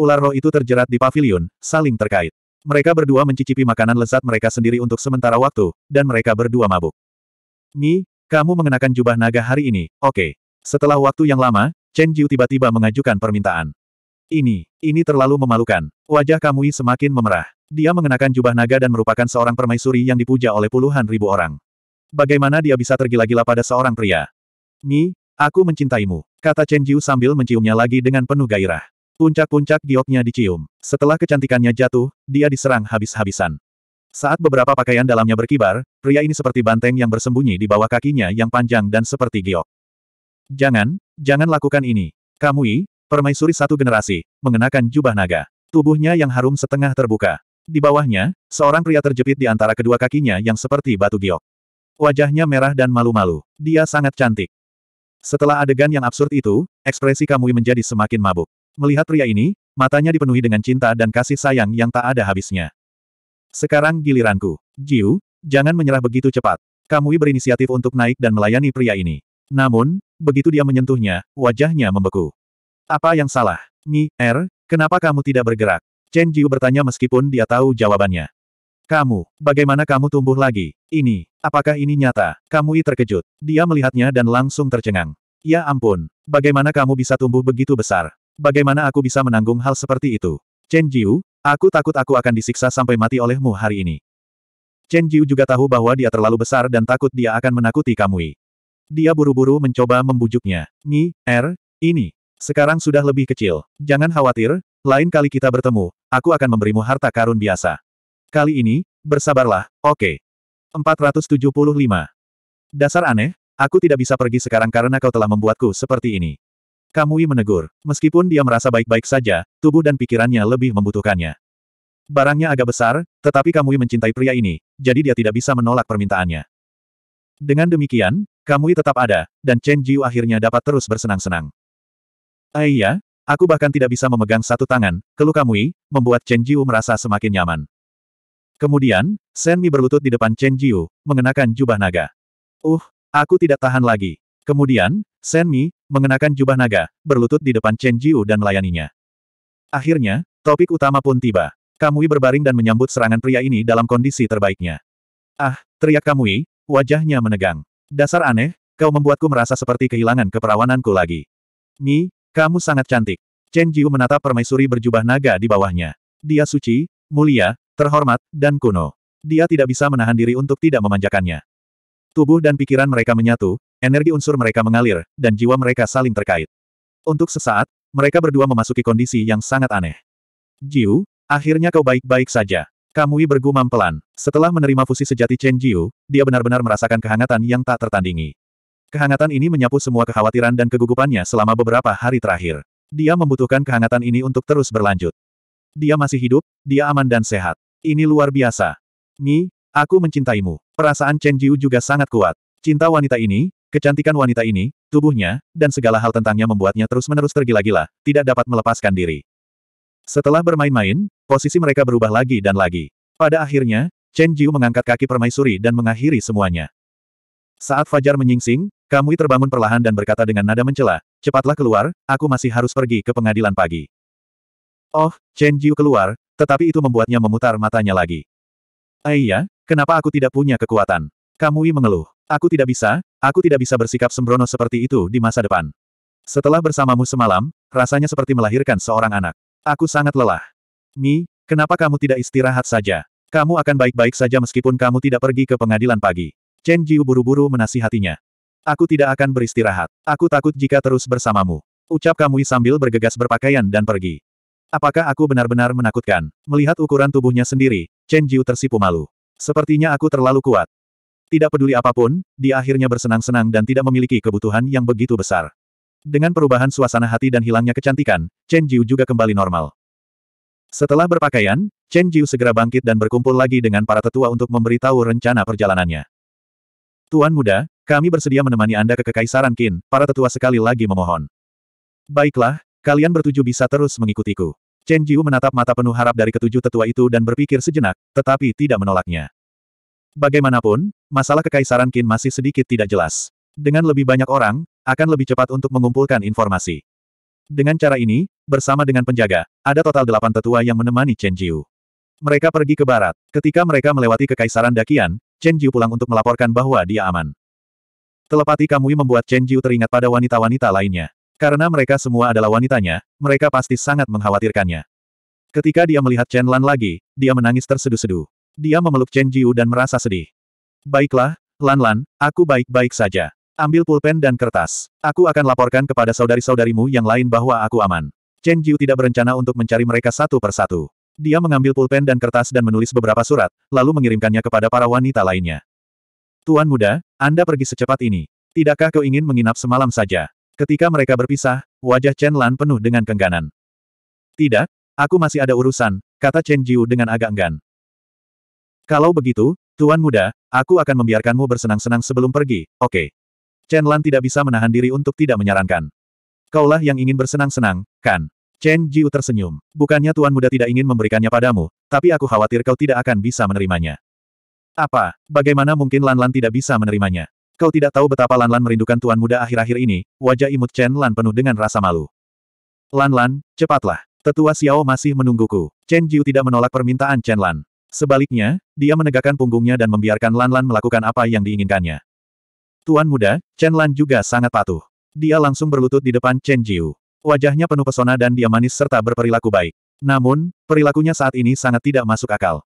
Ular roh itu terjerat di pavilion, saling terkait. Mereka berdua mencicipi makanan lezat mereka sendiri untuk sementara waktu, dan mereka berdua mabuk. Mi, kamu mengenakan jubah naga hari ini, oke. Okay. Setelah waktu yang lama, Chen Jiu tiba-tiba mengajukan permintaan. Ini, ini terlalu memalukan. Wajah Kamui semakin memerah. Dia mengenakan jubah naga dan merupakan seorang permaisuri yang dipuja oleh puluhan ribu orang. Bagaimana dia bisa tergila-gila pada seorang pria? Mi, aku mencintaimu, kata Chen Jiu sambil menciumnya lagi dengan penuh gairah. Puncak-puncak gioknya dicium. Setelah kecantikannya jatuh, dia diserang habis-habisan. Saat beberapa pakaian dalamnya berkibar, pria ini seperti banteng yang bersembunyi di bawah kakinya yang panjang dan seperti giok. Jangan, jangan lakukan ini. Kamui, Permaisuri satu generasi, mengenakan jubah naga. Tubuhnya yang harum setengah terbuka. Di bawahnya, seorang pria terjepit di antara kedua kakinya yang seperti batu giok. Wajahnya merah dan malu-malu. Dia sangat cantik. Setelah adegan yang absurd itu, ekspresi Kamui menjadi semakin mabuk. Melihat pria ini, matanya dipenuhi dengan cinta dan kasih sayang yang tak ada habisnya. Sekarang giliranku. Jiu, jangan menyerah begitu cepat. Kamui berinisiatif untuk naik dan melayani pria ini. Namun, begitu dia menyentuhnya, wajahnya membeku. Apa yang salah? Ni, Er, kenapa kamu tidak bergerak? Chen Jiu bertanya meskipun dia tahu jawabannya. Kamu, bagaimana kamu tumbuh lagi? Ini, apakah ini nyata? Kamui terkejut. Dia melihatnya dan langsung tercengang. Ya ampun, bagaimana kamu bisa tumbuh begitu besar? Bagaimana aku bisa menanggung hal seperti itu? Chen Jiu, aku takut aku akan disiksa sampai mati olehmu hari ini. Chen Jiu juga tahu bahwa dia terlalu besar dan takut dia akan menakuti Kamui. Dia buru-buru mencoba membujuknya. Ni, Er, ini, sekarang sudah lebih kecil. Jangan khawatir, lain kali kita bertemu, aku akan memberimu harta karun biasa. Kali ini, bersabarlah, oke. Okay. 475. Dasar aneh, aku tidak bisa pergi sekarang karena kau telah membuatku seperti ini. Kamui menegur. Meskipun dia merasa baik-baik saja, tubuh dan pikirannya lebih membutuhkannya. Barangnya agak besar, tetapi Kamui mencintai pria ini, jadi dia tidak bisa menolak permintaannya. Dengan demikian, Kamui tetap ada, dan Chen Jiu akhirnya dapat terus bersenang-senang. Aiya, ah aku bahkan tidak bisa memegang satu tangan, keluh Kamui, membuat Chen Jiu merasa semakin nyaman. Kemudian, Shen Mi berlutut di depan Chen Jiu, mengenakan jubah naga. Uh, aku tidak tahan lagi. Kemudian, Shen Mi, mengenakan jubah naga, berlutut di depan Chen Jiu dan melayaninya. Akhirnya, topik utama pun tiba. Kamui berbaring dan menyambut serangan pria ini dalam kondisi terbaiknya. Ah, teriak Kamui, wajahnya menegang. Dasar aneh, kau membuatku merasa seperti kehilangan keperawananku lagi. Mi, kamu sangat cantik. Chen Jiu menatap permaisuri berjubah naga di bawahnya. Dia suci, mulia, terhormat, dan kuno. Dia tidak bisa menahan diri untuk tidak memanjakannya. Tubuh dan pikiran mereka menyatu, energi unsur mereka mengalir, dan jiwa mereka saling terkait. Untuk sesaat, mereka berdua memasuki kondisi yang sangat aneh. Jiu, akhirnya kau baik-baik saja. Kamui bergumam pelan. Setelah menerima fusi sejati Chen Jiu, dia benar-benar merasakan kehangatan yang tak tertandingi. Kehangatan ini menyapu semua kekhawatiran dan kegugupannya selama beberapa hari terakhir. Dia membutuhkan kehangatan ini untuk terus berlanjut. Dia masih hidup, dia aman dan sehat. Ini luar biasa. Mi, aku mencintaimu. Perasaan Chen Jiu juga sangat kuat. Cinta wanita ini, kecantikan wanita ini, tubuhnya, dan segala hal tentangnya membuatnya terus-menerus tergila-gila, tidak dapat melepaskan diri. Setelah bermain-main, posisi mereka berubah lagi dan lagi. Pada akhirnya, Chen Jiu mengangkat kaki permaisuri dan mengakhiri semuanya. Saat fajar menyingsing, Kamui terbangun perlahan dan berkata dengan nada mencela, cepatlah keluar, aku masih harus pergi ke pengadilan pagi. Oh, Chen Jiu keluar, tetapi itu membuatnya memutar matanya lagi. Aiya, ah, kenapa aku tidak punya kekuatan? Kamui mengeluh. Aku tidak bisa, aku tidak bisa bersikap sembrono seperti itu di masa depan. Setelah bersamamu semalam, rasanya seperti melahirkan seorang anak. Aku sangat lelah. Mi, kenapa kamu tidak istirahat saja? Kamu akan baik-baik saja meskipun kamu tidak pergi ke pengadilan pagi. Chen Jiu buru-buru menasihatinya. Aku tidak akan beristirahat. Aku takut jika terus bersamamu. Ucap Kamui sambil bergegas berpakaian dan pergi. Apakah aku benar-benar menakutkan? Melihat ukuran tubuhnya sendiri, Chen Jiu tersipu malu. Sepertinya aku terlalu kuat. Tidak peduli apapun, dia akhirnya bersenang-senang dan tidak memiliki kebutuhan yang begitu besar. Dengan perubahan suasana hati dan hilangnya kecantikan, Chen Jiu juga kembali normal. Setelah berpakaian, Chen Jiu segera bangkit dan berkumpul lagi dengan para tetua untuk memberitahu rencana perjalanannya. Tuan muda, kami bersedia menemani Anda ke Kekaisaran Qin, para tetua sekali lagi memohon. Baiklah, kalian bertujuh bisa terus mengikutiku. Chen Jiu menatap mata penuh harap dari ketujuh tetua itu dan berpikir sejenak, tetapi tidak menolaknya. Bagaimanapun, masalah Kekaisaran Qin masih sedikit tidak jelas. Dengan lebih banyak orang, akan lebih cepat untuk mengumpulkan informasi. Dengan cara ini, bersama dengan penjaga, ada total delapan tetua yang menemani Chen Jiu. Mereka pergi ke barat. Ketika mereka melewati Kekaisaran Dakian, Chen Jiu pulang untuk melaporkan bahwa dia aman. Telepati Kamui membuat Chen Jiu teringat pada wanita-wanita lainnya. Karena mereka semua adalah wanitanya, mereka pasti sangat mengkhawatirkannya. Ketika dia melihat Chen Lan lagi, dia menangis terseduh-seduh. Dia memeluk Chen Jiu dan merasa sedih. Baiklah, Lan Lan, aku baik-baik saja. Ambil pulpen dan kertas. Aku akan laporkan kepada saudari-saudarimu yang lain bahwa aku aman. Chen Jiu tidak berencana untuk mencari mereka satu persatu. Dia mengambil pulpen dan kertas dan menulis beberapa surat, lalu mengirimkannya kepada para wanita lainnya. Tuan muda, anda pergi secepat ini. Tidakkah kau ingin menginap semalam saja? Ketika mereka berpisah, wajah Chen Lan penuh dengan kengganan. Tidak, aku masih ada urusan, kata Chen Jiu dengan agak enggan. Kalau begitu, Tuan Muda, aku akan membiarkanmu bersenang-senang sebelum pergi, oke. Okay. Chen Lan tidak bisa menahan diri untuk tidak menyarankan. Kaulah yang ingin bersenang-senang, kan? Chen Jiu tersenyum. Bukannya Tuan Muda tidak ingin memberikannya padamu, tapi aku khawatir kau tidak akan bisa menerimanya. Apa? Bagaimana mungkin Lanlan -Lan tidak bisa menerimanya? Kau tidak tahu betapa Lanlan -Lan merindukan tuan muda akhir-akhir ini, wajah imut Chen Lan penuh dengan rasa malu. Lanlan, -Lan, cepatlah. Tetua Xiao masih menungguku. Chen Jiu tidak menolak permintaan Chen Lan. Sebaliknya, dia menegakkan punggungnya dan membiarkan Lanlan -Lan melakukan apa yang diinginkannya. Tuan muda, Chen Lan juga sangat patuh. Dia langsung berlutut di depan Chen Jiu. Wajahnya penuh pesona dan dia manis serta berperilaku baik. Namun, perilakunya saat ini sangat tidak masuk akal.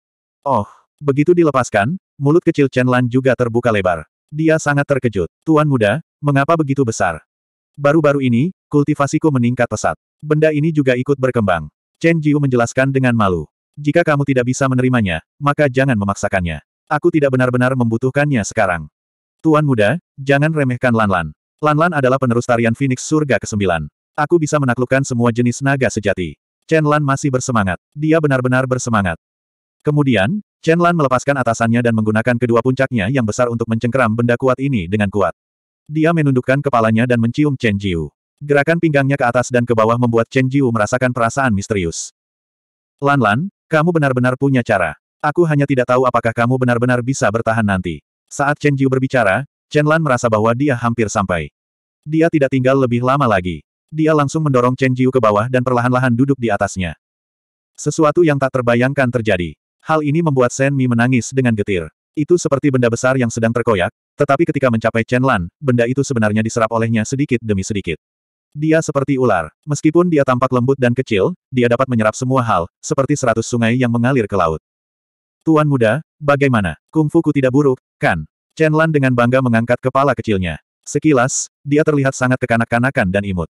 Oh, Begitu dilepaskan, mulut kecil Chen Lan juga terbuka lebar. Dia sangat terkejut. Tuan muda, mengapa begitu besar? Baru-baru ini, kultivasiku meningkat pesat. Benda ini juga ikut berkembang. Chen Jiu menjelaskan dengan malu. Jika kamu tidak bisa menerimanya, maka jangan memaksakannya. Aku tidak benar-benar membutuhkannya sekarang. Tuan muda, jangan remehkan Lan Lan. Lan Lan adalah penerus tarian Phoenix Surga ke-9. Aku bisa menaklukkan semua jenis naga sejati. Chen Lan masih bersemangat. Dia benar-benar bersemangat. Kemudian, Chen Lan melepaskan atasannya dan menggunakan kedua puncaknya yang besar untuk mencengkeram benda kuat ini dengan kuat. Dia menundukkan kepalanya dan mencium Chen Jiu. Gerakan pinggangnya ke atas dan ke bawah membuat Chen Jiu merasakan perasaan misterius. Lan Lan, kamu benar-benar punya cara. Aku hanya tidak tahu apakah kamu benar-benar bisa bertahan nanti. Saat Chen Jiu berbicara, Chen Lan merasa bahwa dia hampir sampai. Dia tidak tinggal lebih lama lagi. Dia langsung mendorong Chen Jiu ke bawah dan perlahan-lahan duduk di atasnya. Sesuatu yang tak terbayangkan terjadi. Hal ini membuat Shen Mi menangis dengan getir. Itu seperti benda besar yang sedang terkoyak, tetapi ketika mencapai Chen Lan, benda itu sebenarnya diserap olehnya sedikit demi sedikit. Dia seperti ular. Meskipun dia tampak lembut dan kecil, dia dapat menyerap semua hal, seperti seratus sungai yang mengalir ke laut. Tuan muda, bagaimana? ku tidak buruk, kan? Chen Lan dengan bangga mengangkat kepala kecilnya. Sekilas, dia terlihat sangat kekanak-kanakan dan imut.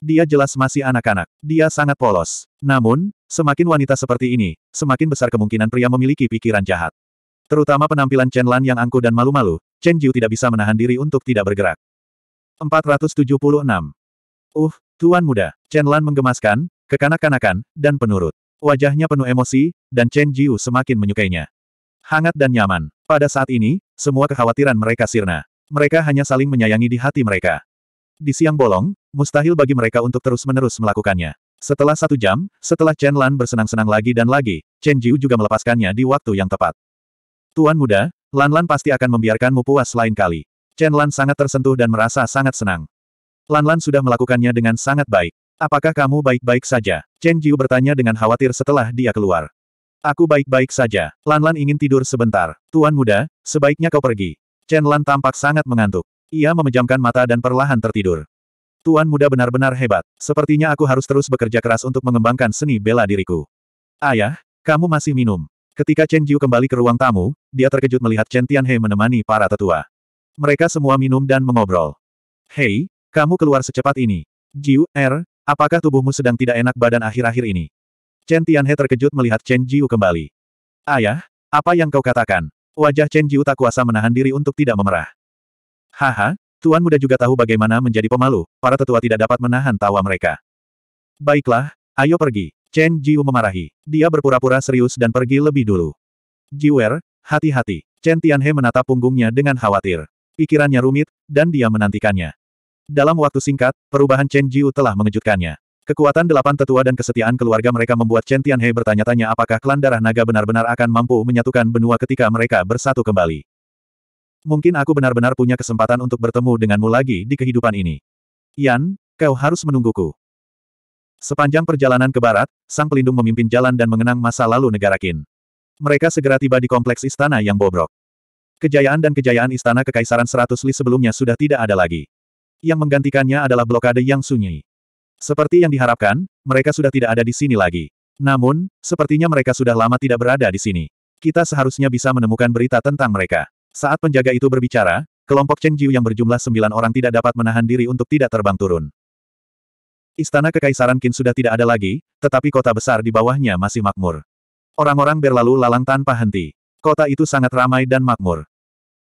Dia jelas masih anak-anak. Dia sangat polos. Namun, Semakin wanita seperti ini, semakin besar kemungkinan pria memiliki pikiran jahat. Terutama penampilan Chen Lan yang angkuh dan malu-malu, Chen Jiu tidak bisa menahan diri untuk tidak bergerak. 476. Uh, Tuan muda, Chen Lan menggemaskan, kekanak-kanakan, dan penurut. Wajahnya penuh emosi, dan Chen Jiu semakin menyukainya. Hangat dan nyaman. Pada saat ini, semua kekhawatiran mereka sirna. Mereka hanya saling menyayangi di hati mereka. Di siang bolong, mustahil bagi mereka untuk terus-menerus melakukannya. Setelah satu jam, setelah Chen Lan bersenang-senang lagi dan lagi, Chen Jiu juga melepaskannya di waktu yang tepat. Tuan muda, Lan Lan pasti akan membiarkanmu puas lain kali. Chen Lan sangat tersentuh dan merasa sangat senang. Lan Lan sudah melakukannya dengan sangat baik. Apakah kamu baik-baik saja? Chen Jiu bertanya dengan khawatir setelah dia keluar. Aku baik-baik saja. Lan Lan ingin tidur sebentar. Tuan muda, sebaiknya kau pergi. Chen Lan tampak sangat mengantuk. Ia memejamkan mata dan perlahan tertidur. Tuan muda benar-benar hebat. Sepertinya aku harus terus bekerja keras untuk mengembangkan seni bela diriku. Ayah, kamu masih minum. Ketika Chen Jiu kembali ke ruang tamu, dia terkejut melihat Chen Tianhe menemani para tetua. Mereka semua minum dan mengobrol. Hei, kamu keluar secepat ini. Jiu, Er, apakah tubuhmu sedang tidak enak badan akhir-akhir ini? Chen Tianhe terkejut melihat Chen Jiu kembali. Ayah, apa yang kau katakan? Wajah Chen Jiu tak kuasa menahan diri untuk tidak memerah. Haha, Tuan muda juga tahu bagaimana menjadi pemalu, para tetua tidak dapat menahan tawa mereka. Baiklah, ayo pergi. Chen Jiu memarahi. Dia berpura-pura serius dan pergi lebih dulu. Jiwer, hati-hati. Chen Tianhe menatap punggungnya dengan khawatir. Pikirannya rumit, dan dia menantikannya. Dalam waktu singkat, perubahan Chen Jiu telah mengejutkannya. Kekuatan delapan tetua dan kesetiaan keluarga mereka membuat Chen Tianhe bertanya-tanya apakah klan darah naga benar-benar akan mampu menyatukan benua ketika mereka bersatu kembali. Mungkin aku benar-benar punya kesempatan untuk bertemu denganmu lagi di kehidupan ini. Yan, kau harus menungguku. Sepanjang perjalanan ke barat, sang pelindung memimpin jalan dan mengenang masa lalu negara Qin. Mereka segera tiba di kompleks istana yang bobrok. Kejayaan dan kejayaan istana kekaisaran seratus li sebelumnya sudah tidak ada lagi. Yang menggantikannya adalah blokade yang sunyi. Seperti yang diharapkan, mereka sudah tidak ada di sini lagi. Namun, sepertinya mereka sudah lama tidak berada di sini. Kita seharusnya bisa menemukan berita tentang mereka. Saat penjaga itu berbicara, kelompok Chen Jiu yang berjumlah sembilan orang tidak dapat menahan diri untuk tidak terbang turun. Istana Kekaisaran Qin sudah tidak ada lagi, tetapi kota besar di bawahnya masih makmur. Orang-orang berlalu lalang tanpa henti. Kota itu sangat ramai dan makmur.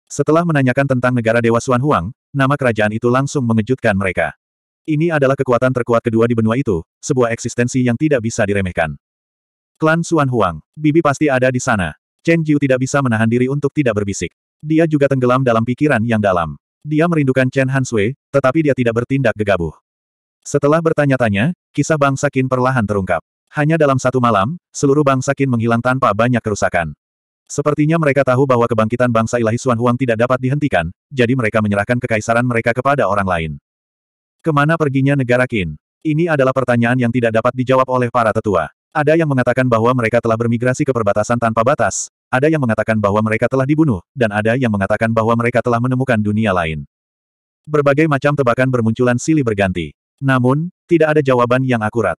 Setelah menanyakan tentang negara Dewa Xuan Huang, nama kerajaan itu langsung mengejutkan mereka. Ini adalah kekuatan terkuat kedua di benua itu, sebuah eksistensi yang tidak bisa diremehkan. Klan Suan Huang, Bibi pasti ada di sana. Chen Jiu tidak bisa menahan diri untuk tidak berbisik. Dia juga tenggelam dalam pikiran yang dalam. Dia merindukan Chen Hansui, tetapi dia tidak bertindak gegabah. Setelah bertanya-tanya, kisah bangsa Qin perlahan terungkap. Hanya dalam satu malam, seluruh bangsa Qin menghilang tanpa banyak kerusakan. Sepertinya mereka tahu bahwa kebangkitan bangsa ilahi Suan Huang tidak dapat dihentikan, jadi mereka menyerahkan kekaisaran mereka kepada orang lain. Kemana perginya negara Qin? Ini adalah pertanyaan yang tidak dapat dijawab oleh para tetua. Ada yang mengatakan bahwa mereka telah bermigrasi ke perbatasan tanpa batas, ada yang mengatakan bahwa mereka telah dibunuh, dan ada yang mengatakan bahwa mereka telah menemukan dunia lain. Berbagai macam tebakan bermunculan silih berganti. Namun, tidak ada jawaban yang akurat.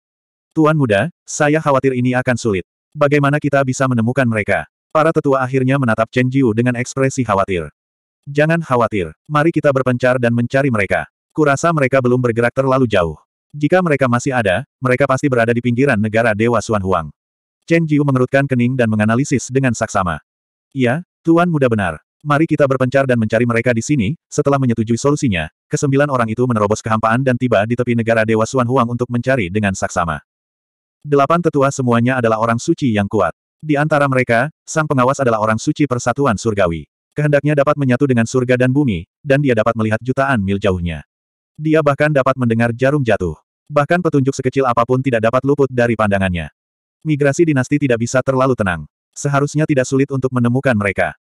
Tuan muda, saya khawatir ini akan sulit. Bagaimana kita bisa menemukan mereka? Para tetua akhirnya menatap Chen Jiu dengan ekspresi khawatir. Jangan khawatir, mari kita berpencar dan mencari mereka. Kurasa mereka belum bergerak terlalu jauh. Jika mereka masih ada, mereka pasti berada di pinggiran negara Dewa Suan Huang. Chen Jiu mengerutkan kening dan menganalisis dengan saksama. Iya, Tuan Muda benar. Mari kita berpencar dan mencari mereka di sini, setelah menyetujui solusinya, kesembilan orang itu menerobos kehampaan dan tiba di tepi negara Dewa Suan Huang untuk mencari dengan saksama. Delapan tetua semuanya adalah orang suci yang kuat. Di antara mereka, sang pengawas adalah orang suci persatuan surgawi. Kehendaknya dapat menyatu dengan surga dan bumi, dan dia dapat melihat jutaan mil jauhnya. Dia bahkan dapat mendengar jarum jatuh. Bahkan petunjuk sekecil apapun tidak dapat luput dari pandangannya. Migrasi dinasti tidak bisa terlalu tenang. Seharusnya tidak sulit untuk menemukan mereka.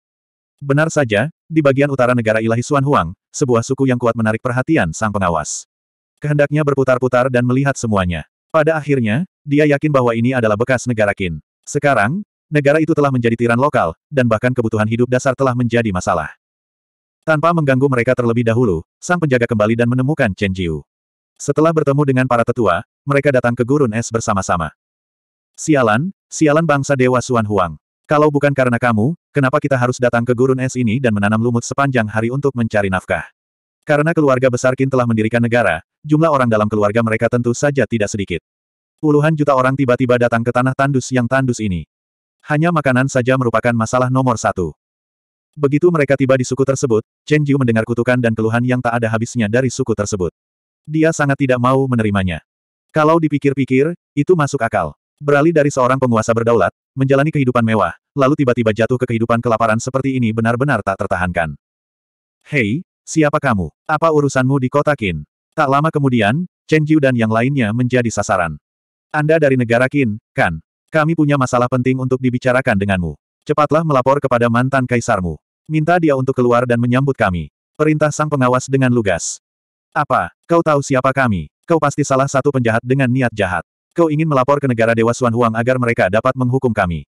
Benar saja, di bagian utara negara ilahi Suan Huang, sebuah suku yang kuat menarik perhatian sang pengawas. Kehendaknya berputar-putar dan melihat semuanya. Pada akhirnya, dia yakin bahwa ini adalah bekas negara Qin. Sekarang, negara itu telah menjadi tiran lokal, dan bahkan kebutuhan hidup dasar telah menjadi masalah. Tanpa mengganggu mereka terlebih dahulu, sang penjaga kembali dan menemukan Chen Jiu. Setelah bertemu dengan para tetua, mereka datang ke gurun es bersama-sama. Sialan, sialan bangsa Dewa Suan Huang. Kalau bukan karena kamu, kenapa kita harus datang ke gurun es ini dan menanam lumut sepanjang hari untuk mencari nafkah? Karena keluarga besar Qin telah mendirikan negara, jumlah orang dalam keluarga mereka tentu saja tidak sedikit. Puluhan juta orang tiba-tiba datang ke tanah tandus yang tandus ini. Hanya makanan saja merupakan masalah nomor satu. Begitu mereka tiba di suku tersebut, Chen Jiu mendengar kutukan dan keluhan yang tak ada habisnya dari suku tersebut. Dia sangat tidak mau menerimanya. Kalau dipikir-pikir, itu masuk akal. Beralih dari seorang penguasa berdaulat, menjalani kehidupan mewah, lalu tiba-tiba jatuh ke kehidupan kelaparan seperti ini benar-benar tak tertahankan. Hei, siapa kamu? Apa urusanmu di kota Qin? Tak lama kemudian, Chen Jiu dan yang lainnya menjadi sasaran. Anda dari negara Qin, kan? Kami punya masalah penting untuk dibicarakan denganmu. Cepatlah melapor kepada mantan kaisarmu. Minta dia untuk keluar dan menyambut kami. Perintah sang pengawas dengan lugas. Apa, kau tahu siapa kami? Kau pasti salah satu penjahat dengan niat jahat. Kau ingin melapor ke negara Dewa Suan Huang agar mereka dapat menghukum kami.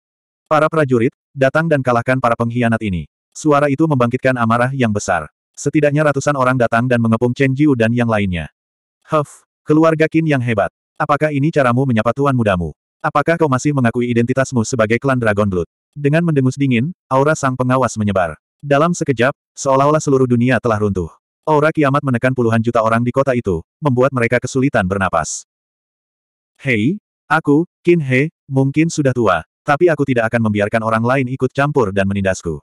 Para prajurit, datang dan kalahkan para pengkhianat ini. Suara itu membangkitkan amarah yang besar. Setidaknya ratusan orang datang dan mengepung Chen Jiu dan yang lainnya. Huff, keluarga Qin yang hebat. Apakah ini caramu menyapa tuan mudamu? Apakah kau masih mengakui identitasmu sebagai klan Dragon Blood? Dengan mendengus dingin, aura sang pengawas menyebar. Dalam sekejap, seolah-olah seluruh dunia telah runtuh. Aura kiamat menekan puluhan juta orang di kota itu, membuat mereka kesulitan bernapas. Hei, aku, Kin He, mungkin sudah tua, tapi aku tidak akan membiarkan orang lain ikut campur dan menindasku.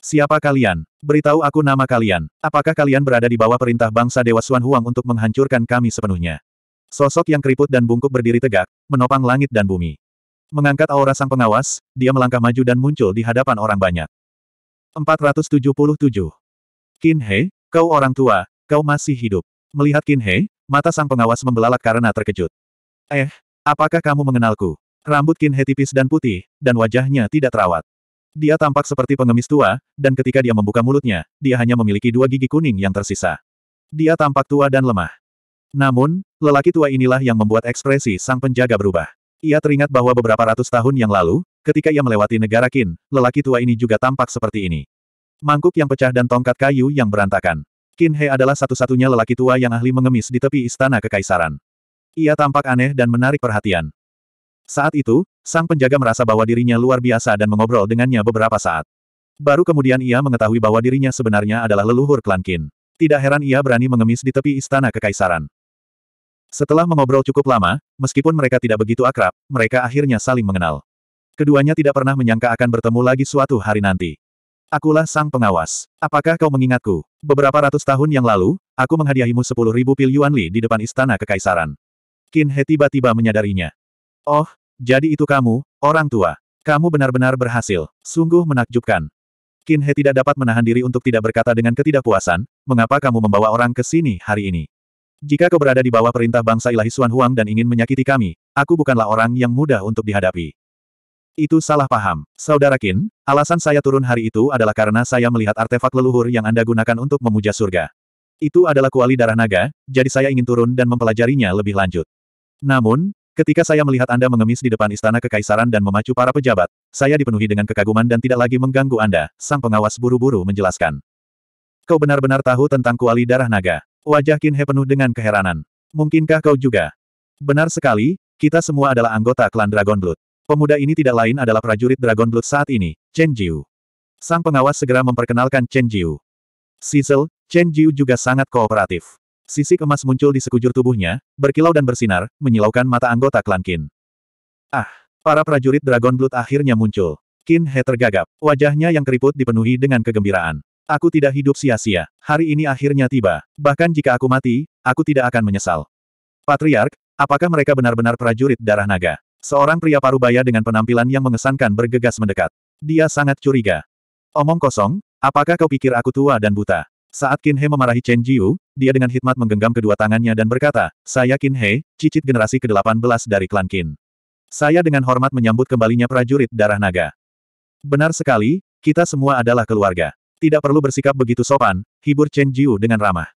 Siapa kalian? Beritahu aku nama kalian. Apakah kalian berada di bawah perintah bangsa Dewa Suan Huang untuk menghancurkan kami sepenuhnya? Sosok yang keriput dan bungkuk berdiri tegak, menopang langit dan bumi. Mengangkat aura sang pengawas, dia melangkah maju dan muncul di hadapan orang banyak. 477. Kin He, kau orang tua, kau masih hidup. Melihat Kin He, mata sang pengawas membelalak karena terkejut. Eh, apakah kamu mengenalku? Rambut Kin Kinhe tipis dan putih, dan wajahnya tidak terawat. Dia tampak seperti pengemis tua, dan ketika dia membuka mulutnya, dia hanya memiliki dua gigi kuning yang tersisa. Dia tampak tua dan lemah. Namun, lelaki tua inilah yang membuat ekspresi sang penjaga berubah. Ia teringat bahwa beberapa ratus tahun yang lalu, ketika ia melewati negara Kin, lelaki tua ini juga tampak seperti ini. Mangkuk yang pecah dan tongkat kayu yang berantakan. Kin He adalah satu-satunya lelaki tua yang ahli mengemis di tepi istana kekaisaran. Ia tampak aneh dan menarik perhatian. Saat itu, sang penjaga merasa bahwa dirinya luar biasa dan mengobrol dengannya beberapa saat. Baru kemudian ia mengetahui bahwa dirinya sebenarnya adalah leluhur klan Qin. Tidak heran ia berani mengemis di tepi istana kekaisaran. Setelah mengobrol cukup lama, meskipun mereka tidak begitu akrab, mereka akhirnya saling mengenal. Keduanya tidak pernah menyangka akan bertemu lagi suatu hari nanti. Akulah sang pengawas. Apakah kau mengingatku? Beberapa ratus tahun yang lalu, aku menghadiahimu sepuluh ribu pil Yuan Li di depan istana kekaisaran. Qin He tiba-tiba menyadarinya. Oh, jadi itu kamu, orang tua. Kamu benar-benar berhasil. Sungguh menakjubkan. Qin He tidak dapat menahan diri untuk tidak berkata dengan ketidakpuasan, mengapa kamu membawa orang ke sini hari ini? Jika kau berada di bawah perintah bangsa ilahi Suan Huang dan ingin menyakiti kami, aku bukanlah orang yang mudah untuk dihadapi. Itu salah paham. Saudara Qin, alasan saya turun hari itu adalah karena saya melihat artefak leluhur yang Anda gunakan untuk memuja surga. Itu adalah kuali darah naga, jadi saya ingin turun dan mempelajarinya lebih lanjut. Namun, ketika saya melihat Anda mengemis di depan istana kekaisaran dan memacu para pejabat, saya dipenuhi dengan kekaguman dan tidak lagi mengganggu Anda, sang pengawas buru-buru menjelaskan. Kau benar-benar tahu tentang kuali darah naga. Wajah Qin He penuh dengan keheranan. Mungkinkah kau juga? Benar sekali, kita semua adalah anggota klan Dragon Blood. Pemuda ini tidak lain adalah prajurit Dragon Blood saat ini, Chen Jiu. Sang pengawas segera memperkenalkan Chen Jiu. Sizzle, Chen Jiu juga sangat kooperatif. Sisik emas muncul di sekujur tubuhnya, berkilau dan bersinar, menyilaukan mata anggota klan Qin. Ah, para prajurit Dragon Blood akhirnya muncul. Qin He tergagap, wajahnya yang keriput dipenuhi dengan kegembiraan. Aku tidak hidup sia-sia, hari ini akhirnya tiba. Bahkan jika aku mati, aku tidak akan menyesal. Patriark, apakah mereka benar-benar prajurit darah naga? Seorang pria parubaya dengan penampilan yang mengesankan bergegas mendekat. Dia sangat curiga. Omong kosong, apakah kau pikir aku tua dan buta? Saat Qin He memarahi Chen Jiu, dia dengan hikmat menggenggam kedua tangannya dan berkata, Saya Qin Hei, cicit generasi ke-18 dari klan Qin. Saya dengan hormat menyambut kembalinya prajurit darah naga. Benar sekali, kita semua adalah keluarga. Tidak perlu bersikap begitu sopan, hibur Chen Jiu dengan ramah.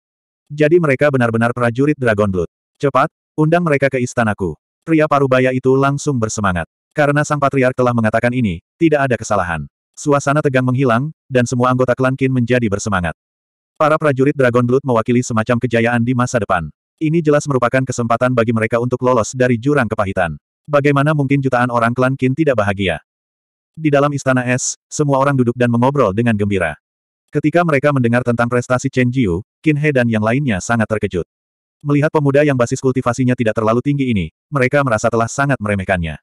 Jadi mereka benar-benar prajurit Dragon Blood. Cepat, undang mereka ke istanaku. Pria parubaya itu langsung bersemangat. Karena sang patriark telah mengatakan ini, tidak ada kesalahan. Suasana tegang menghilang, dan semua anggota klan Qin menjadi bersemangat. Para prajurit Dragon Blood mewakili semacam kejayaan di masa depan. Ini jelas merupakan kesempatan bagi mereka untuk lolos dari jurang kepahitan. Bagaimana mungkin jutaan orang klan Qin tidak bahagia? Di dalam istana es, semua orang duduk dan mengobrol dengan gembira. Ketika mereka mendengar tentang prestasi Chen Jiu, Qin He dan yang lainnya sangat terkejut. Melihat pemuda yang basis kultivasinya tidak terlalu tinggi ini, mereka merasa telah sangat meremehkannya.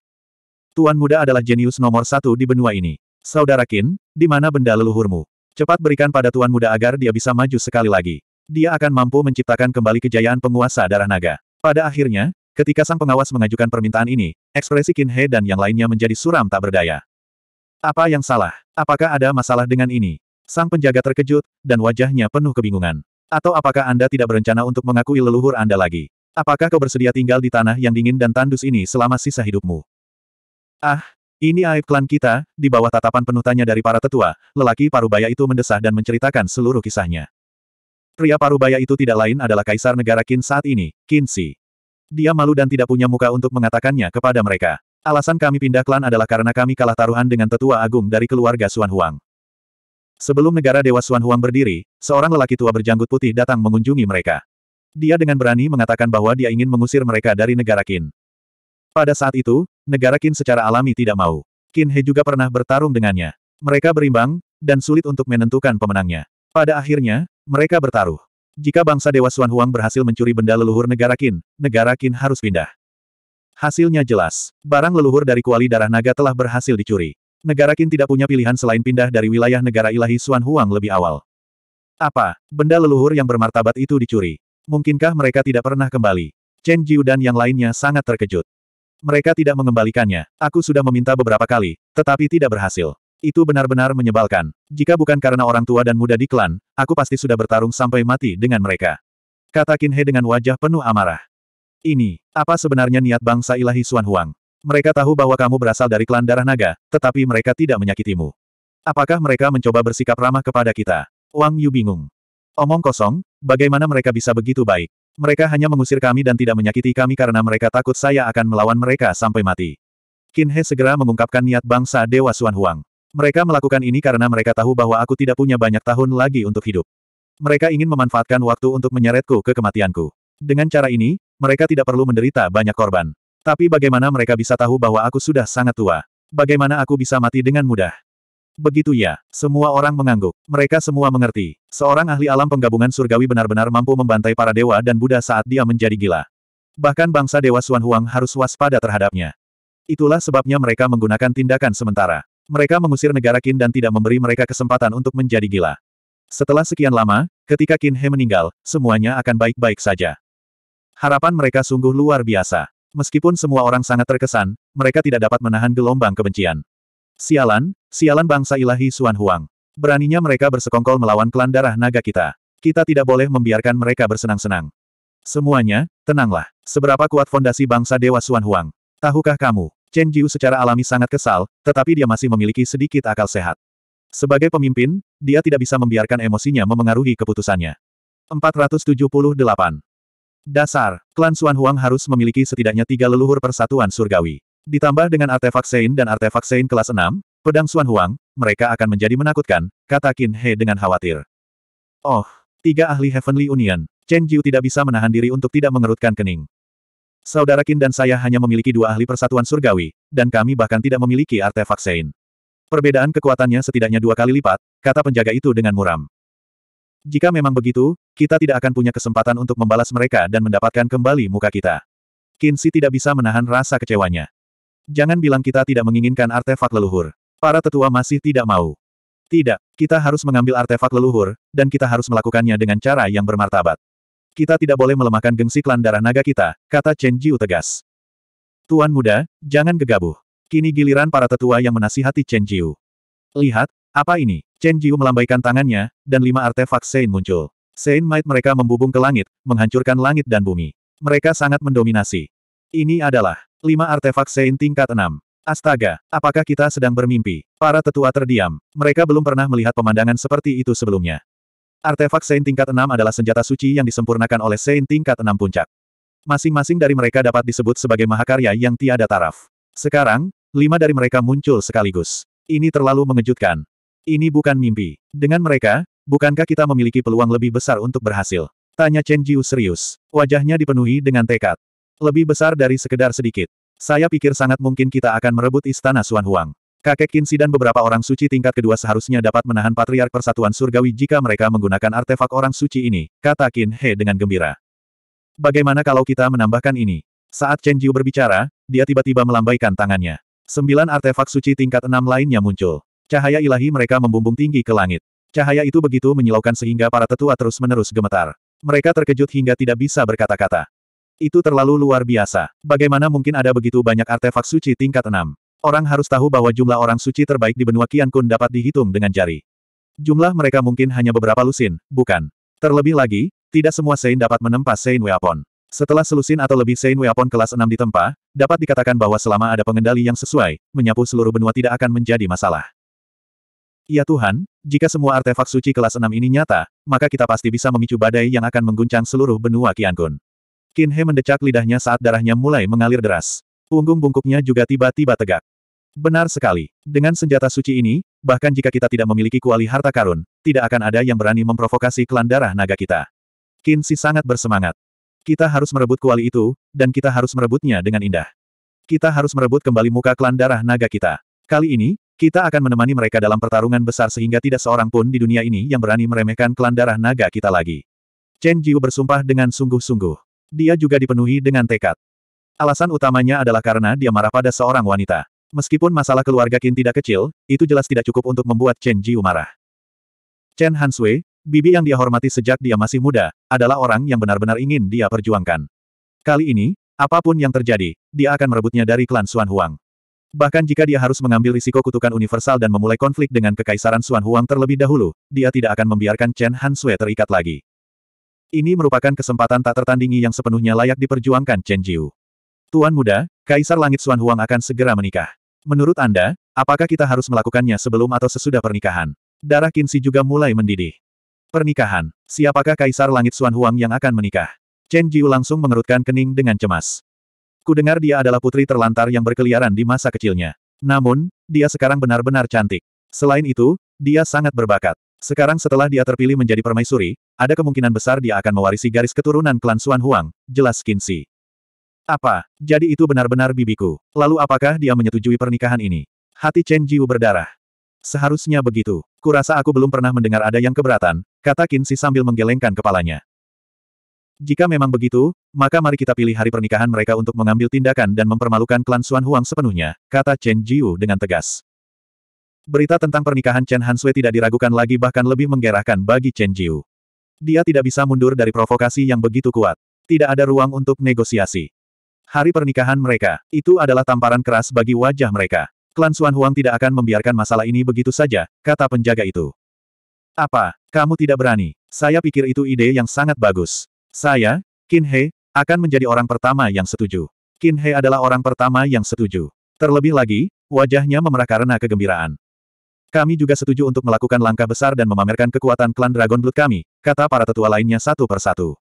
Tuan muda adalah jenius nomor satu di benua ini. Saudara Qin, di mana benda leluhurmu? Cepat berikan pada Tuan Muda agar dia bisa maju sekali lagi. Dia akan mampu menciptakan kembali kejayaan penguasa darah naga. Pada akhirnya, ketika sang pengawas mengajukan permintaan ini, ekspresi Qin He dan yang lainnya menjadi suram tak berdaya. Apa yang salah? Apakah ada masalah dengan ini? Sang penjaga terkejut, dan wajahnya penuh kebingungan. Atau apakah Anda tidak berencana untuk mengakui leluhur Anda lagi? Apakah kau bersedia tinggal di tanah yang dingin dan tandus ini selama sisa hidupmu? Ah, ini aib klan kita, di bawah tatapan penuh tanya dari para tetua, lelaki parubaya itu mendesah dan menceritakan seluruh kisahnya. Pria parubaya itu tidak lain adalah kaisar negara Qin saat ini, Qin Shi. Dia malu dan tidak punya muka untuk mengatakannya kepada mereka. Alasan kami pindah klan adalah karena kami kalah taruhan dengan tetua agung dari keluarga Xuan Huang. Sebelum negara Dewa Xuan Huang berdiri, seorang lelaki tua berjanggut putih datang mengunjungi mereka. Dia dengan berani mengatakan bahwa dia ingin mengusir mereka dari negara Qin. Pada saat itu, negara Qin secara alami tidak mau. Qin He juga pernah bertarung dengannya. Mereka berimbang, dan sulit untuk menentukan pemenangnya. Pada akhirnya, mereka bertaruh. Jika bangsa Dewa Suan Huang berhasil mencuri benda leluhur negara Qin, negara Qin harus pindah. Hasilnya jelas. Barang leluhur dari kuali darah naga telah berhasil dicuri. Negara Qin tidak punya pilihan selain pindah dari wilayah negara ilahi Suan Huang lebih awal. Apa, benda leluhur yang bermartabat itu dicuri? Mungkinkah mereka tidak pernah kembali? Chen Jiu dan yang lainnya sangat terkejut. Mereka tidak mengembalikannya. Aku sudah meminta beberapa kali, tetapi tidak berhasil. Itu benar-benar menyebalkan. Jika bukan karena orang tua dan muda di klan, aku pasti sudah bertarung sampai mati dengan mereka. Kata He dengan wajah penuh amarah. Ini, apa sebenarnya niat bangsa ilahi Suan Huang? Mereka tahu bahwa kamu berasal dari klan darah naga, tetapi mereka tidak menyakitimu. Apakah mereka mencoba bersikap ramah kepada kita? Wang Yu bingung. Omong kosong, bagaimana mereka bisa begitu baik? Mereka hanya mengusir kami dan tidak menyakiti kami karena mereka takut saya akan melawan mereka sampai mati. Qin He segera mengungkapkan niat bangsa Dewa Xuan Huang. Mereka melakukan ini karena mereka tahu bahwa aku tidak punya banyak tahun lagi untuk hidup. Mereka ingin memanfaatkan waktu untuk menyeretku ke kematianku. Dengan cara ini, mereka tidak perlu menderita banyak korban. Tapi bagaimana mereka bisa tahu bahwa aku sudah sangat tua? Bagaimana aku bisa mati dengan mudah? Begitu ya, semua orang mengangguk. Mereka semua mengerti. Seorang ahli alam penggabungan surgawi benar-benar mampu membantai para dewa dan Buddha saat dia menjadi gila. Bahkan bangsa dewa suan Huang harus waspada terhadapnya. Itulah sebabnya mereka menggunakan tindakan sementara. Mereka mengusir negara Qin dan tidak memberi mereka kesempatan untuk menjadi gila. Setelah sekian lama, ketika Qin He meninggal, semuanya akan baik-baik saja. Harapan mereka sungguh luar biasa. Meskipun semua orang sangat terkesan, mereka tidak dapat menahan gelombang kebencian. Sialan, sialan bangsa ilahi Suan Huang. Beraninya mereka bersekongkol melawan klan darah naga kita. Kita tidak boleh membiarkan mereka bersenang-senang. Semuanya, tenanglah. Seberapa kuat fondasi bangsa Dewa Suan Huang? Tahukah kamu? Chen Jiu secara alami sangat kesal, tetapi dia masih memiliki sedikit akal sehat. Sebagai pemimpin, dia tidak bisa membiarkan emosinya memengaruhi keputusannya. 478. Dasar, klan Suan Huang harus memiliki setidaknya tiga leluhur persatuan surgawi. Ditambah dengan artefak Sein dan artefak Sein kelas 6, pedang Xuan Huang, mereka akan menjadi menakutkan, kata Qin He dengan khawatir. Oh, tiga ahli Heavenly Union, Chen Jiu tidak bisa menahan diri untuk tidak mengerutkan kening. Saudara Qin dan saya hanya memiliki dua ahli persatuan surgawi, dan kami bahkan tidak memiliki artefak Sein. Perbedaan kekuatannya setidaknya dua kali lipat, kata penjaga itu dengan muram. Jika memang begitu, kita tidak akan punya kesempatan untuk membalas mereka dan mendapatkan kembali muka kita. Qin si tidak bisa menahan rasa kecewanya. Jangan bilang kita tidak menginginkan artefak leluhur. Para tetua masih tidak mau. Tidak, kita harus mengambil artefak leluhur, dan kita harus melakukannya dengan cara yang bermartabat. Kita tidak boleh melemahkan gengsi klan darah naga kita, kata Chen Jiu tegas. Tuan muda, jangan gegabah. Kini giliran para tetua yang menasihati Chen Jiu. Lihat, apa ini? Chen Jiu melambaikan tangannya, dan lima artefak Sein muncul. Sein Might mereka membubung ke langit, menghancurkan langit dan bumi. Mereka sangat mendominasi. Ini adalah 5 artefak Sein tingkat 6. Astaga, apakah kita sedang bermimpi? Para tetua terdiam. Mereka belum pernah melihat pemandangan seperti itu sebelumnya. Artefak Sein tingkat 6 adalah senjata suci yang disempurnakan oleh Sein tingkat 6 puncak. Masing-masing dari mereka dapat disebut sebagai mahakarya yang tiada taraf. Sekarang, lima dari mereka muncul sekaligus. Ini terlalu mengejutkan. Ini bukan mimpi. Dengan mereka, bukankah kita memiliki peluang lebih besar untuk berhasil? Tanya Chen Jiu serius. Wajahnya dipenuhi dengan tekad. Lebih besar dari sekedar sedikit. Saya pikir sangat mungkin kita akan merebut istana Suan Huang. Kakek Kinsi dan beberapa orang suci tingkat kedua seharusnya dapat menahan Patriark Persatuan Surgawi jika mereka menggunakan artefak orang suci ini, kata Qin He dengan gembira. Bagaimana kalau kita menambahkan ini? Saat Chen Jiu berbicara, dia tiba-tiba melambaikan tangannya. Sembilan artefak suci tingkat enam lainnya muncul. Cahaya ilahi mereka membumbung tinggi ke langit. Cahaya itu begitu menyilaukan sehingga para tetua terus-menerus gemetar. Mereka terkejut hingga tidak bisa berkata-kata. Itu terlalu luar biasa. Bagaimana mungkin ada begitu banyak artefak suci tingkat 6? Orang harus tahu bahwa jumlah orang suci terbaik di benua Kian Kun dapat dihitung dengan jari. Jumlah mereka mungkin hanya beberapa lusin, bukan. Terlebih lagi, tidak semua Sein dapat menempa Sein Weapon. Setelah selusin atau lebih Sein Weapon kelas 6 ditempa, dapat dikatakan bahwa selama ada pengendali yang sesuai, menyapu seluruh benua tidak akan menjadi masalah. Ya Tuhan, jika semua artefak suci kelas 6 ini nyata, maka kita pasti bisa memicu badai yang akan mengguncang seluruh benua Kian Kun. Qin He mendecak lidahnya saat darahnya mulai mengalir deras. Punggung bungkuknya juga tiba-tiba tegak. Benar sekali. Dengan senjata suci ini, bahkan jika kita tidak memiliki kuali harta karun, tidak akan ada yang berani memprovokasi klan darah naga kita. Kin Si sangat bersemangat. Kita harus merebut kuali itu, dan kita harus merebutnya dengan indah. Kita harus merebut kembali muka klan darah naga kita. Kali ini, kita akan menemani mereka dalam pertarungan besar sehingga tidak seorang pun di dunia ini yang berani meremehkan klan darah naga kita lagi. Chen Jiu bersumpah dengan sungguh-sungguh dia juga dipenuhi dengan tekad. Alasan utamanya adalah karena dia marah pada seorang wanita. Meskipun masalah keluarga Qin tidak kecil, itu jelas tidak cukup untuk membuat Chen Jiu marah. Chen Hansui, bibi yang dia hormati sejak dia masih muda, adalah orang yang benar-benar ingin dia perjuangkan. Kali ini, apapun yang terjadi, dia akan merebutnya dari klan Xuan Huang. Bahkan jika dia harus mengambil risiko kutukan universal dan memulai konflik dengan kekaisaran Xuan Huang terlebih dahulu, dia tidak akan membiarkan Chen Han terikat lagi. Ini merupakan kesempatan tak tertandingi yang sepenuhnya layak diperjuangkan Chen Jiu. Tuan muda, Kaisar Langit Xuan Huang akan segera menikah. Menurut Anda, apakah kita harus melakukannya sebelum atau sesudah pernikahan? Darah Kinsi juga mulai mendidih. Pernikahan. Siapakah Kaisar Langit Xuan Huang yang akan menikah? Chen Jiu langsung mengerutkan kening dengan cemas. Kudengar dia adalah putri terlantar yang berkeliaran di masa kecilnya. Namun, dia sekarang benar-benar cantik. Selain itu, dia sangat berbakat. Sekarang setelah dia terpilih menjadi permaisuri, ada kemungkinan besar dia akan mewarisi garis keturunan klan Xuan Huang, jelas Shi. Apa? Jadi itu benar-benar bibiku. Lalu apakah dia menyetujui pernikahan ini? Hati Chen Jiu berdarah. Seharusnya begitu. Kurasa aku belum pernah mendengar ada yang keberatan, kata Shi sambil menggelengkan kepalanya. Jika memang begitu, maka mari kita pilih hari pernikahan mereka untuk mengambil tindakan dan mempermalukan klan Xuan Huang sepenuhnya, kata Chen Jiu dengan tegas. Berita tentang pernikahan Chen Hansui tidak diragukan lagi bahkan lebih menggerahkan bagi Chen Jiu. Dia tidak bisa mundur dari provokasi yang begitu kuat. Tidak ada ruang untuk negosiasi. Hari pernikahan mereka, itu adalah tamparan keras bagi wajah mereka. Klan Xuan Huang tidak akan membiarkan masalah ini begitu saja, kata penjaga itu. Apa, kamu tidak berani? Saya pikir itu ide yang sangat bagus. Saya, Qin He, akan menjadi orang pertama yang setuju. Qin He adalah orang pertama yang setuju. Terlebih lagi, wajahnya memerah karena kegembiraan. Kami juga setuju untuk melakukan langkah besar dan memamerkan kekuatan klan Dragon Blood kami, kata para tetua lainnya satu persatu.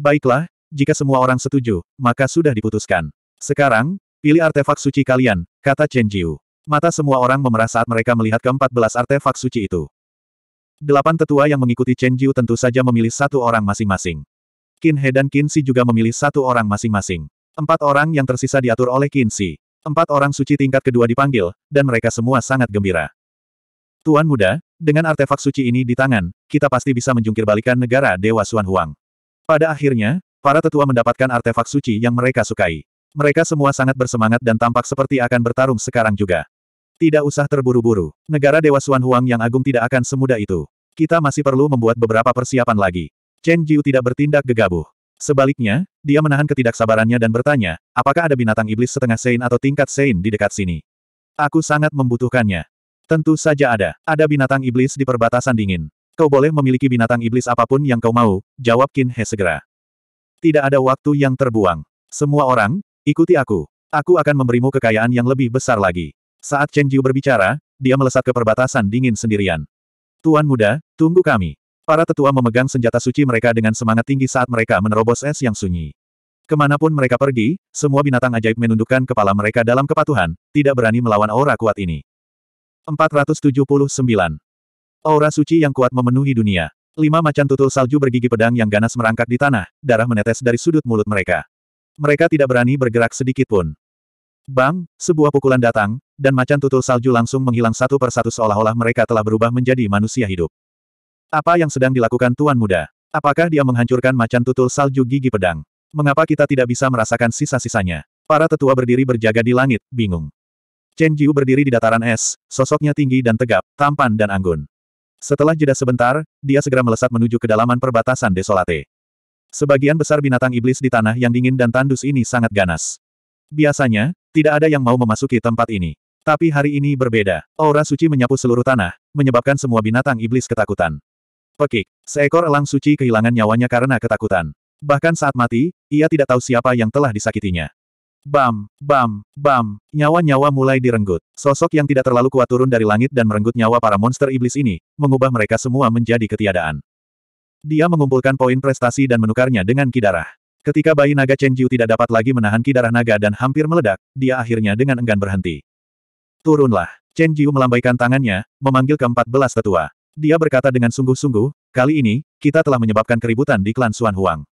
Baiklah, jika semua orang setuju, maka sudah diputuskan. Sekarang, pilih artefak suci kalian, kata Chen Jiu. Mata semua orang memerah saat mereka melihat keempat belas artefak suci itu. Delapan tetua yang mengikuti Chen Jiu tentu saja memilih satu orang masing-masing. Qin He dan Qin Si juga memilih satu orang masing-masing. Empat orang yang tersisa diatur oleh Qin Si. Empat orang suci tingkat kedua dipanggil, dan mereka semua sangat gembira. Tuan muda, dengan artefak suci ini di tangan, kita pasti bisa menjungkir balikan negara Dewa Suan Huang. Pada akhirnya, para tetua mendapatkan artefak suci yang mereka sukai. Mereka semua sangat bersemangat dan tampak seperti akan bertarung sekarang juga. Tidak usah terburu-buru. Negara Dewa Suan Huang yang agung tidak akan semudah itu. Kita masih perlu membuat beberapa persiapan lagi. Chen Jiu tidak bertindak gegabah. Sebaliknya, dia menahan ketidaksabarannya dan bertanya, apakah ada binatang iblis setengah Sein atau tingkat Sein di dekat sini? Aku sangat membutuhkannya. Tentu saja ada. Ada binatang iblis di perbatasan dingin. Kau boleh memiliki binatang iblis apapun yang kau mau, jawab Qin He segera. Tidak ada waktu yang terbuang. Semua orang, ikuti aku. Aku akan memberimu kekayaan yang lebih besar lagi. Saat Chen Jiu berbicara, dia melesat ke perbatasan dingin sendirian. Tuan muda, tunggu kami. Para tetua memegang senjata suci mereka dengan semangat tinggi saat mereka menerobos es yang sunyi. Kemanapun mereka pergi, semua binatang ajaib menundukkan kepala mereka dalam kepatuhan, tidak berani melawan aura kuat ini. 479. Aura suci yang kuat memenuhi dunia. Lima macan tutul salju bergigi pedang yang ganas merangkak di tanah, darah menetes dari sudut mulut mereka. Mereka tidak berani bergerak sedikit pun. Bang, sebuah pukulan datang, dan macan tutul salju langsung menghilang satu persatu seolah-olah mereka telah berubah menjadi manusia hidup. Apa yang sedang dilakukan Tuan Muda? Apakah dia menghancurkan macan tutul salju gigi pedang? Mengapa kita tidak bisa merasakan sisa-sisanya? Para tetua berdiri berjaga di langit, bingung. Chen Jiu berdiri di dataran es, sosoknya tinggi dan tegap, tampan dan anggun. Setelah jeda sebentar, dia segera melesat menuju kedalaman perbatasan Desolate. Sebagian besar binatang iblis di tanah yang dingin dan tandus ini sangat ganas. Biasanya, tidak ada yang mau memasuki tempat ini. Tapi hari ini berbeda. Aura suci menyapu seluruh tanah, menyebabkan semua binatang iblis ketakutan. Pekik, seekor elang suci kehilangan nyawanya karena ketakutan. Bahkan saat mati, ia tidak tahu siapa yang telah disakitinya. Bam, bam, bam, nyawa-nyawa mulai direnggut. Sosok yang tidak terlalu kuat turun dari langit dan merenggut nyawa para monster iblis ini, mengubah mereka semua menjadi ketiadaan. Dia mengumpulkan poin prestasi dan menukarnya dengan kidarah. Ketika bayi naga Chen Jiu tidak dapat lagi menahan kidarah naga dan hampir meledak, dia akhirnya dengan enggan berhenti. Turunlah. Chen Jiu melambaikan tangannya, memanggil keempat belas tetua. Dia berkata dengan sungguh-sungguh, kali ini, kita telah menyebabkan keributan di klan Xuan Huang.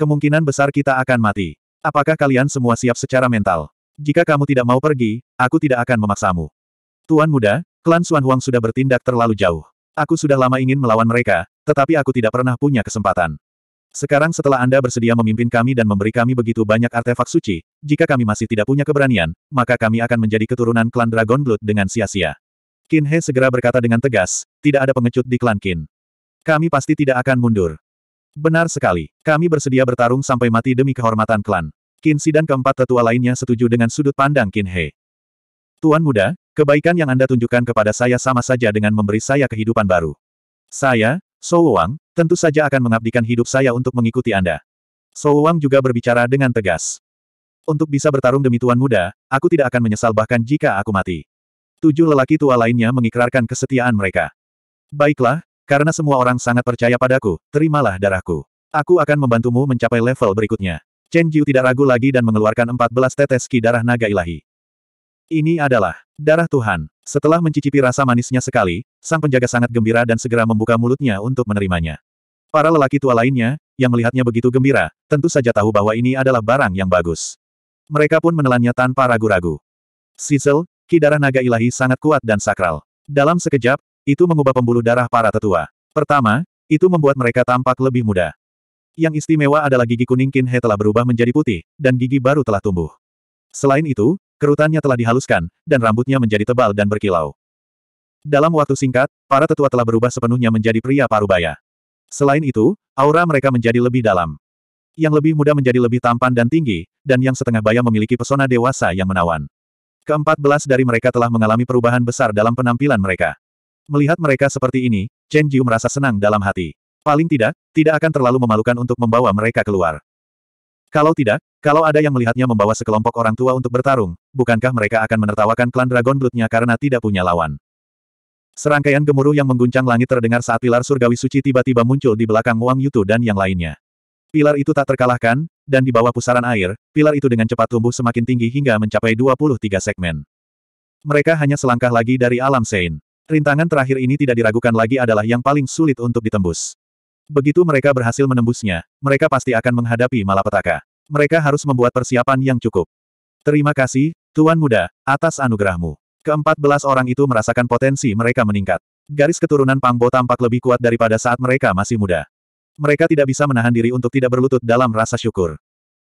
Kemungkinan besar kita akan mati. Apakah kalian semua siap secara mental? Jika kamu tidak mau pergi, aku tidak akan memaksamu. Tuan muda, klan Suan Huang sudah bertindak terlalu jauh. Aku sudah lama ingin melawan mereka, tetapi aku tidak pernah punya kesempatan. Sekarang setelah Anda bersedia memimpin kami dan memberi kami begitu banyak artefak suci, jika kami masih tidak punya keberanian, maka kami akan menjadi keturunan klan Dragon Blood dengan sia-sia. Qin He segera berkata dengan tegas, tidak ada pengecut di klan Qin. Kami pasti tidak akan mundur. Benar sekali. Kami bersedia bertarung sampai mati demi kehormatan klan. Kinsi dan keempat tetua lainnya setuju dengan sudut pandang Qin He. Tuan muda, kebaikan yang Anda tunjukkan kepada saya sama saja dengan memberi saya kehidupan baru. Saya, So Wang, tentu saja akan mengabdikan hidup saya untuk mengikuti Anda. So Wang juga berbicara dengan tegas. Untuk bisa bertarung demi tuan muda, aku tidak akan menyesal bahkan jika aku mati. Tujuh lelaki tua lainnya mengikrarkan kesetiaan mereka. Baiklah, karena semua orang sangat percaya padaku, terimalah darahku. Aku akan membantumu mencapai level berikutnya. Chen Jiu tidak ragu lagi dan mengeluarkan 14 tetes ki darah naga ilahi. Ini adalah darah Tuhan. Setelah mencicipi rasa manisnya sekali, sang penjaga sangat gembira dan segera membuka mulutnya untuk menerimanya. Para lelaki tua lainnya, yang melihatnya begitu gembira, tentu saja tahu bahwa ini adalah barang yang bagus. Mereka pun menelannya tanpa ragu-ragu. Sizzle, ki darah naga ilahi sangat kuat dan sakral. Dalam sekejap, itu mengubah pembuluh darah para tetua. Pertama, itu membuat mereka tampak lebih muda. Yang istimewa adalah gigi kuning Kinhe telah berubah menjadi putih, dan gigi baru telah tumbuh. Selain itu, kerutannya telah dihaluskan, dan rambutnya menjadi tebal dan berkilau. Dalam waktu singkat, para tetua telah berubah sepenuhnya menjadi pria parubaya. Selain itu, aura mereka menjadi lebih dalam. Yang lebih muda menjadi lebih tampan dan tinggi, dan yang setengah baya memiliki pesona dewasa yang menawan. Keempat belas dari mereka telah mengalami perubahan besar dalam penampilan mereka. Melihat mereka seperti ini, Chen Jiu merasa senang dalam hati. Paling tidak, tidak akan terlalu memalukan untuk membawa mereka keluar. Kalau tidak, kalau ada yang melihatnya membawa sekelompok orang tua untuk bertarung, bukankah mereka akan menertawakan klan Dragon Bloodnya karena tidak punya lawan? Serangkaian gemuruh yang mengguncang langit terdengar saat pilar surgawi suci tiba-tiba muncul di belakang Wang Yutu dan yang lainnya. Pilar itu tak terkalahkan, dan di bawah pusaran air, pilar itu dengan cepat tumbuh semakin tinggi hingga mencapai 23 segmen. Mereka hanya selangkah lagi dari alam Sein. Rintangan terakhir ini tidak diragukan lagi adalah yang paling sulit untuk ditembus. Begitu mereka berhasil menembusnya, mereka pasti akan menghadapi malapetaka. Mereka harus membuat persiapan yang cukup. Terima kasih, Tuan Muda, atas anugerahmu. Keempat belas orang itu merasakan potensi mereka meningkat. Garis keturunan Pangbo tampak lebih kuat daripada saat mereka masih muda. Mereka tidak bisa menahan diri untuk tidak berlutut dalam rasa syukur.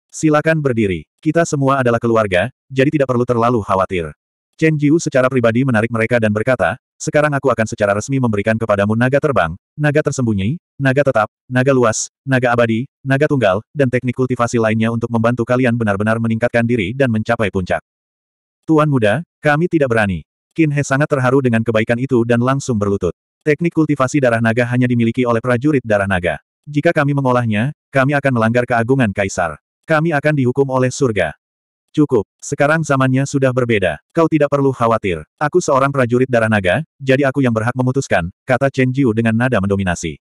Silakan berdiri. Kita semua adalah keluarga, jadi tidak perlu terlalu khawatir. Chen Jiu secara pribadi menarik mereka dan berkata, sekarang aku akan secara resmi memberikan kepadamu naga terbang, naga tersembunyi, naga tetap, naga luas, naga abadi, naga tunggal, dan teknik kultivasi lainnya untuk membantu kalian benar-benar meningkatkan diri dan mencapai puncak. Tuan muda, kami tidak berani. Qin He sangat terharu dengan kebaikan itu dan langsung berlutut. Teknik kultivasi darah naga hanya dimiliki oleh prajurit darah naga. Jika kami mengolahnya, kami akan melanggar keagungan kaisar. Kami akan dihukum oleh surga. Cukup, sekarang zamannya sudah berbeda. Kau tidak perlu khawatir. Aku seorang prajurit darah naga, jadi aku yang berhak memutuskan, kata Chen Jiu dengan nada mendominasi.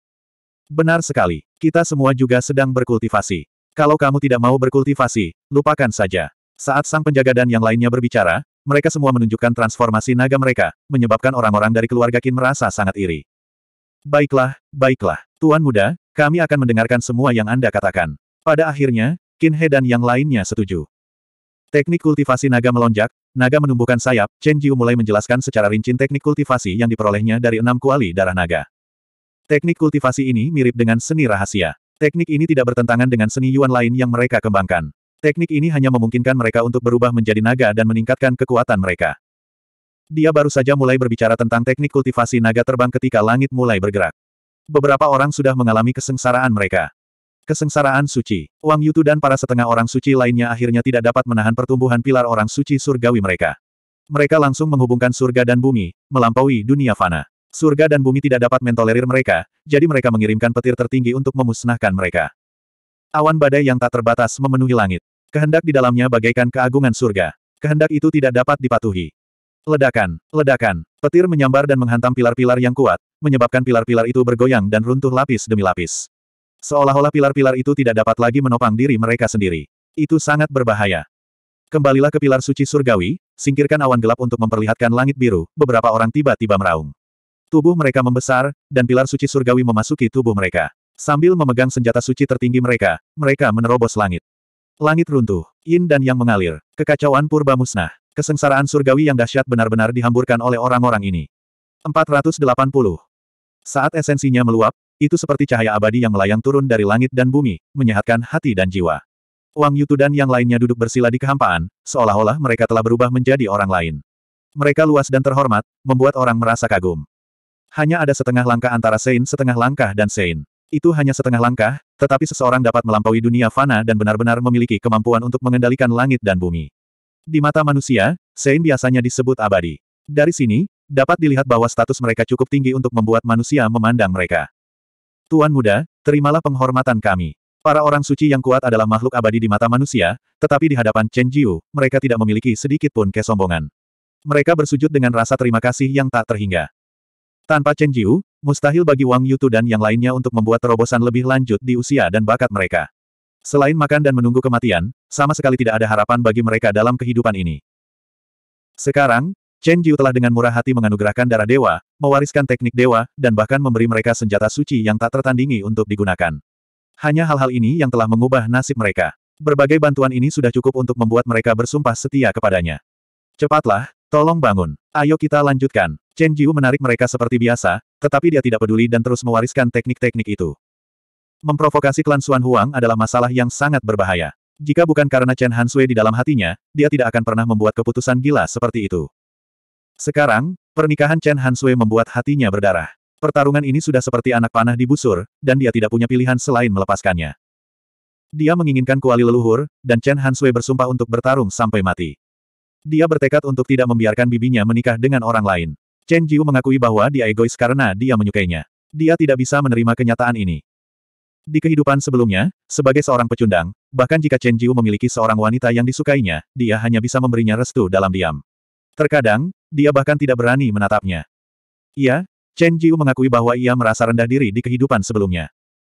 Benar sekali. Kita semua juga sedang berkultivasi. Kalau kamu tidak mau berkultivasi, lupakan saja. Saat sang penjaga dan yang lainnya berbicara, mereka semua menunjukkan transformasi naga mereka, menyebabkan orang-orang dari keluarga Qin merasa sangat iri. Baiklah, baiklah, Tuan Muda, kami akan mendengarkan semua yang Anda katakan. Pada akhirnya, Qin He dan yang lainnya setuju. Teknik kultivasi naga melonjak, naga menumbuhkan sayap, Chen Jiu mulai menjelaskan secara rinci teknik kultivasi yang diperolehnya dari enam kuali darah naga. Teknik kultivasi ini mirip dengan seni rahasia. Teknik ini tidak bertentangan dengan seni Yuan lain yang mereka kembangkan. Teknik ini hanya memungkinkan mereka untuk berubah menjadi naga dan meningkatkan kekuatan mereka. Dia baru saja mulai berbicara tentang teknik kultivasi naga terbang ketika langit mulai bergerak. Beberapa orang sudah mengalami kesengsaraan mereka. Kesengsaraan suci. Wang Yutu dan para setengah orang suci lainnya akhirnya tidak dapat menahan pertumbuhan pilar orang suci surgawi mereka. Mereka langsung menghubungkan surga dan bumi, melampaui dunia fana. Surga dan bumi tidak dapat mentolerir mereka, jadi mereka mengirimkan petir tertinggi untuk memusnahkan mereka. Awan badai yang tak terbatas memenuhi langit. Kehendak di dalamnya bagaikan keagungan surga. Kehendak itu tidak dapat dipatuhi. Ledakan, ledakan, petir menyambar dan menghantam pilar-pilar yang kuat, menyebabkan pilar-pilar itu bergoyang dan runtuh lapis demi lapis. Seolah-olah pilar-pilar itu tidak dapat lagi menopang diri mereka sendiri. Itu sangat berbahaya. Kembalilah ke pilar suci surgawi, singkirkan awan gelap untuk memperlihatkan langit biru, beberapa orang tiba-tiba meraung. Tubuh mereka membesar, dan pilar suci surgawi memasuki tubuh mereka. Sambil memegang senjata suci tertinggi mereka, mereka menerobos langit. Langit runtuh, yin dan yang mengalir, kekacauan purba musnah, kesengsaraan surgawi yang dahsyat benar-benar dihamburkan oleh orang-orang ini. 480. Saat esensinya meluap, itu seperti cahaya abadi yang melayang turun dari langit dan bumi, menyehatkan hati dan jiwa. Wang Yutu dan yang lainnya duduk bersila di kehampaan, seolah-olah mereka telah berubah menjadi orang lain. Mereka luas dan terhormat, membuat orang merasa kagum. Hanya ada setengah langkah antara Sein setengah langkah dan Sein. Itu hanya setengah langkah, tetapi seseorang dapat melampaui dunia fana dan benar-benar memiliki kemampuan untuk mengendalikan langit dan bumi. Di mata manusia, Sein biasanya disebut abadi. Dari sini, dapat dilihat bahwa status mereka cukup tinggi untuk membuat manusia memandang mereka. Tuan muda, terimalah penghormatan kami. Para orang suci yang kuat adalah makhluk abadi di mata manusia, tetapi di hadapan Chen Jiu, mereka tidak memiliki sedikit pun kesombongan. Mereka bersujud dengan rasa terima kasih yang tak terhingga. Tanpa Chen Jiu, mustahil bagi Wang Yutu dan yang lainnya untuk membuat terobosan lebih lanjut di usia dan bakat mereka. Selain makan dan menunggu kematian, sama sekali tidak ada harapan bagi mereka dalam kehidupan ini. Sekarang, Chen Jiu telah dengan murah hati menganugerahkan darah dewa, mewariskan teknik dewa, dan bahkan memberi mereka senjata suci yang tak tertandingi untuk digunakan. Hanya hal-hal ini yang telah mengubah nasib mereka. Berbagai bantuan ini sudah cukup untuk membuat mereka bersumpah setia kepadanya. Cepatlah, tolong bangun. Ayo kita lanjutkan. Chen Jiu menarik mereka seperti biasa, tetapi dia tidak peduli dan terus mewariskan teknik-teknik itu. Memprovokasi klan Xuan Huang adalah masalah yang sangat berbahaya. Jika bukan karena Chen Han Sui di dalam hatinya, dia tidak akan pernah membuat keputusan gila seperti itu. Sekarang, pernikahan Chen Hansue membuat hatinya berdarah. Pertarungan ini sudah seperti anak panah di busur, dan dia tidak punya pilihan selain melepaskannya. Dia menginginkan kuali leluhur, dan Chen Hansue bersumpah untuk bertarung sampai mati. Dia bertekad untuk tidak membiarkan bibinya menikah dengan orang lain. Chen Jiu mengakui bahwa dia egois karena dia menyukainya. Dia tidak bisa menerima kenyataan ini. Di kehidupan sebelumnya, sebagai seorang pecundang, bahkan jika Chen Jiu memiliki seorang wanita yang disukainya, dia hanya bisa memberinya restu dalam diam. Terkadang, dia bahkan tidak berani menatapnya. Ia, Chen Jiu mengakui bahwa ia merasa rendah diri di kehidupan sebelumnya.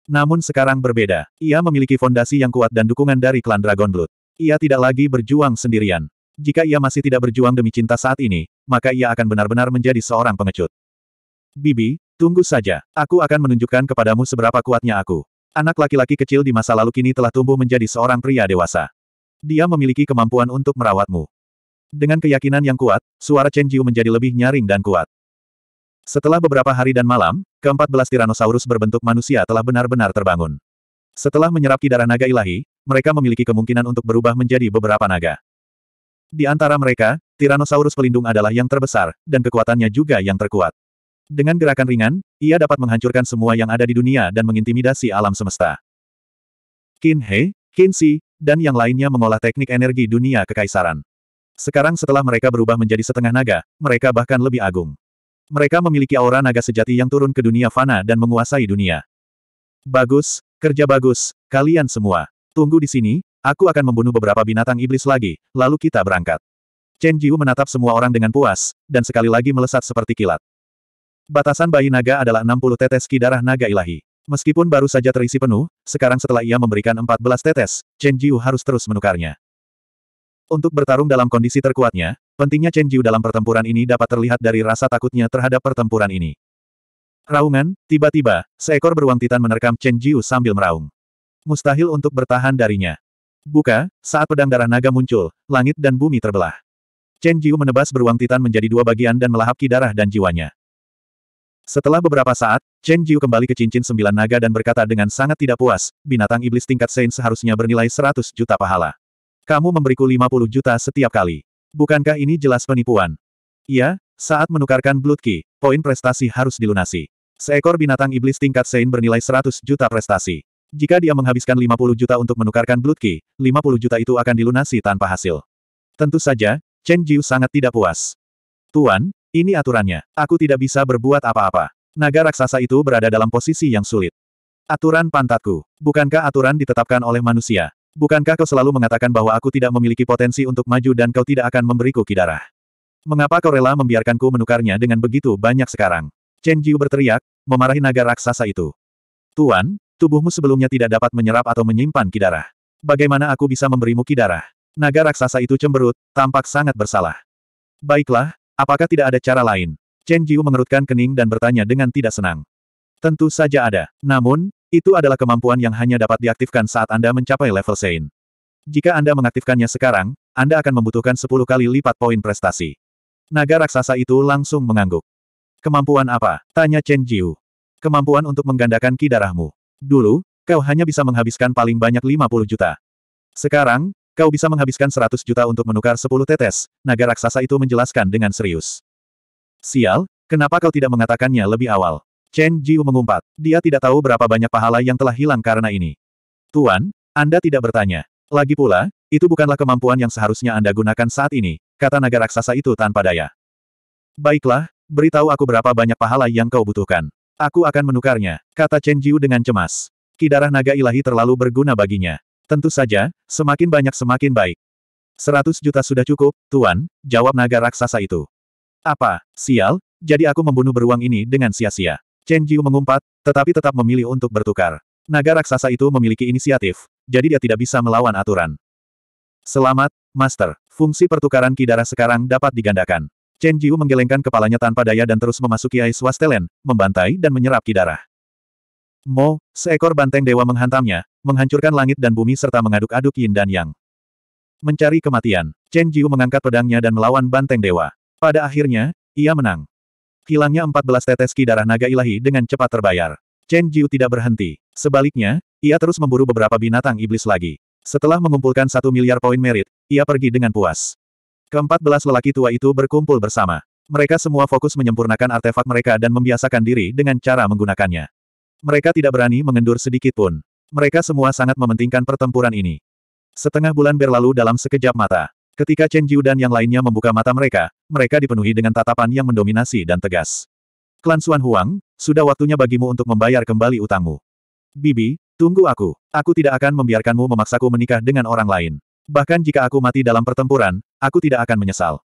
Namun sekarang berbeda, ia memiliki fondasi yang kuat dan dukungan dari klan Dragon Blood. Ia tidak lagi berjuang sendirian. Jika ia masih tidak berjuang demi cinta saat ini, maka ia akan benar-benar menjadi seorang pengecut. Bibi, tunggu saja. Aku akan menunjukkan kepadamu seberapa kuatnya aku. Anak laki-laki kecil di masa lalu kini telah tumbuh menjadi seorang pria dewasa. Dia memiliki kemampuan untuk merawatmu. Dengan keyakinan yang kuat, suara Chen Jiu menjadi lebih nyaring dan kuat. Setelah beberapa hari dan malam, keempat belas Tyrannosaurus berbentuk manusia telah benar-benar terbangun. Setelah menyerap darah naga ilahi, mereka memiliki kemungkinan untuk berubah menjadi beberapa naga. Di antara mereka, Tyrannosaurus pelindung adalah yang terbesar, dan kekuatannya juga yang terkuat. Dengan gerakan ringan, ia dapat menghancurkan semua yang ada di dunia dan mengintimidasi alam semesta. Qin He, Qin Si, dan yang lainnya mengolah teknik energi dunia kekaisaran. Sekarang setelah mereka berubah menjadi setengah naga, mereka bahkan lebih agung. Mereka memiliki aura naga sejati yang turun ke dunia fana dan menguasai dunia. Bagus, kerja bagus, kalian semua. Tunggu di sini, aku akan membunuh beberapa binatang iblis lagi, lalu kita berangkat. Chen Jiu menatap semua orang dengan puas, dan sekali lagi melesat seperti kilat. Batasan bayi naga adalah 60 tetes ki darah naga ilahi. Meskipun baru saja terisi penuh, sekarang setelah ia memberikan 14 tetes, Chen Jiu harus terus menukarnya. Untuk bertarung dalam kondisi terkuatnya, pentingnya Chen Jiu dalam pertempuran ini dapat terlihat dari rasa takutnya terhadap pertempuran ini. Raungan, tiba-tiba, seekor beruang titan menerkam Chen Jiu sambil meraung. Mustahil untuk bertahan darinya. Buka, saat pedang darah naga muncul, langit dan bumi terbelah. Chen Jiu menebas beruang titan menjadi dua bagian dan melahap ki darah dan jiwanya. Setelah beberapa saat, Chen Jiu kembali ke cincin sembilan naga dan berkata dengan sangat tidak puas, binatang iblis tingkat Saint seharusnya bernilai seratus juta pahala. Kamu memberiku 50 juta setiap kali. Bukankah ini jelas penipuan? Iya, saat menukarkan Blood Key, poin prestasi harus dilunasi. Seekor binatang iblis tingkat Sein bernilai 100 juta prestasi. Jika dia menghabiskan 50 juta untuk menukarkan Blood Key, 50 juta itu akan dilunasi tanpa hasil. Tentu saja, Chen Jiu sangat tidak puas. Tuan, ini aturannya. Aku tidak bisa berbuat apa-apa. Naga raksasa itu berada dalam posisi yang sulit. Aturan pantatku. Bukankah aturan ditetapkan oleh manusia? Bukankah kau selalu mengatakan bahwa aku tidak memiliki potensi untuk maju dan kau tidak akan memberiku kidarah? Mengapa kau rela membiarkanku menukarnya dengan begitu banyak sekarang? Chen Jiu berteriak, memarahi naga raksasa itu. Tuan, tubuhmu sebelumnya tidak dapat menyerap atau menyimpan kidarah. Bagaimana aku bisa memberimu kidarah? Naga raksasa itu cemberut, tampak sangat bersalah. Baiklah, apakah tidak ada cara lain? Chen Jiu mengerutkan kening dan bertanya dengan tidak senang. Tentu saja ada. Namun, itu adalah kemampuan yang hanya dapat diaktifkan saat Anda mencapai level Sein. Jika Anda mengaktifkannya sekarang, Anda akan membutuhkan 10 kali lipat poin prestasi. Naga raksasa itu langsung mengangguk. Kemampuan apa? Tanya Chen Jiu. Kemampuan untuk menggandakan ki darahmu. Dulu, kau hanya bisa menghabiskan paling banyak 50 juta. Sekarang, kau bisa menghabiskan 100 juta untuk menukar 10 tetes, naga raksasa itu menjelaskan dengan serius. Sial, kenapa kau tidak mengatakannya lebih awal? Chen Jiu mengumpat. Dia tidak tahu berapa banyak pahala yang telah hilang karena ini. Tuan, Anda tidak bertanya. Lagi pula, itu bukanlah kemampuan yang seharusnya Anda gunakan saat ini, kata naga raksasa itu tanpa daya. Baiklah, beritahu aku berapa banyak pahala yang kau butuhkan. Aku akan menukarnya, kata Chen Jiu dengan cemas. Kidarah naga ilahi terlalu berguna baginya. Tentu saja, semakin banyak semakin baik. Seratus juta sudah cukup, Tuan, jawab naga raksasa itu. Apa, sial, jadi aku membunuh beruang ini dengan sia-sia. Chen Jiu mengumpat, tetapi tetap memilih untuk bertukar. Naga raksasa itu memiliki inisiatif, jadi dia tidak bisa melawan aturan. Selamat, Master. Fungsi pertukaran ki sekarang dapat digandakan. Chen Jiu menggelengkan kepalanya tanpa daya dan terus memasuki Ais Wastelen, membantai dan menyerap ki Mo, seekor banteng dewa menghantamnya, menghancurkan langit dan bumi serta mengaduk-aduk yin dan yang mencari kematian. Chen Jiu mengangkat pedangnya dan melawan banteng dewa. Pada akhirnya, ia menang. Hilangnya 14 tetes ki darah naga ilahi dengan cepat terbayar. Chen Jiu tidak berhenti. Sebaliknya, ia terus memburu beberapa binatang iblis lagi. Setelah mengumpulkan satu miliar poin merit, ia pergi dengan puas. Keempat belas lelaki tua itu berkumpul bersama. Mereka semua fokus menyempurnakan artefak mereka dan membiasakan diri dengan cara menggunakannya. Mereka tidak berani mengendur sedikit pun. Mereka semua sangat mementingkan pertempuran ini. Setengah bulan berlalu dalam sekejap mata. Ketika Chen Jiu dan yang lainnya membuka mata mereka, mereka dipenuhi dengan tatapan yang mendominasi dan tegas. Klan Xuan Huang, sudah waktunya bagimu untuk membayar kembali utangmu. Bibi, tunggu aku. Aku tidak akan membiarkanmu memaksaku menikah dengan orang lain. Bahkan jika aku mati dalam pertempuran, aku tidak akan menyesal.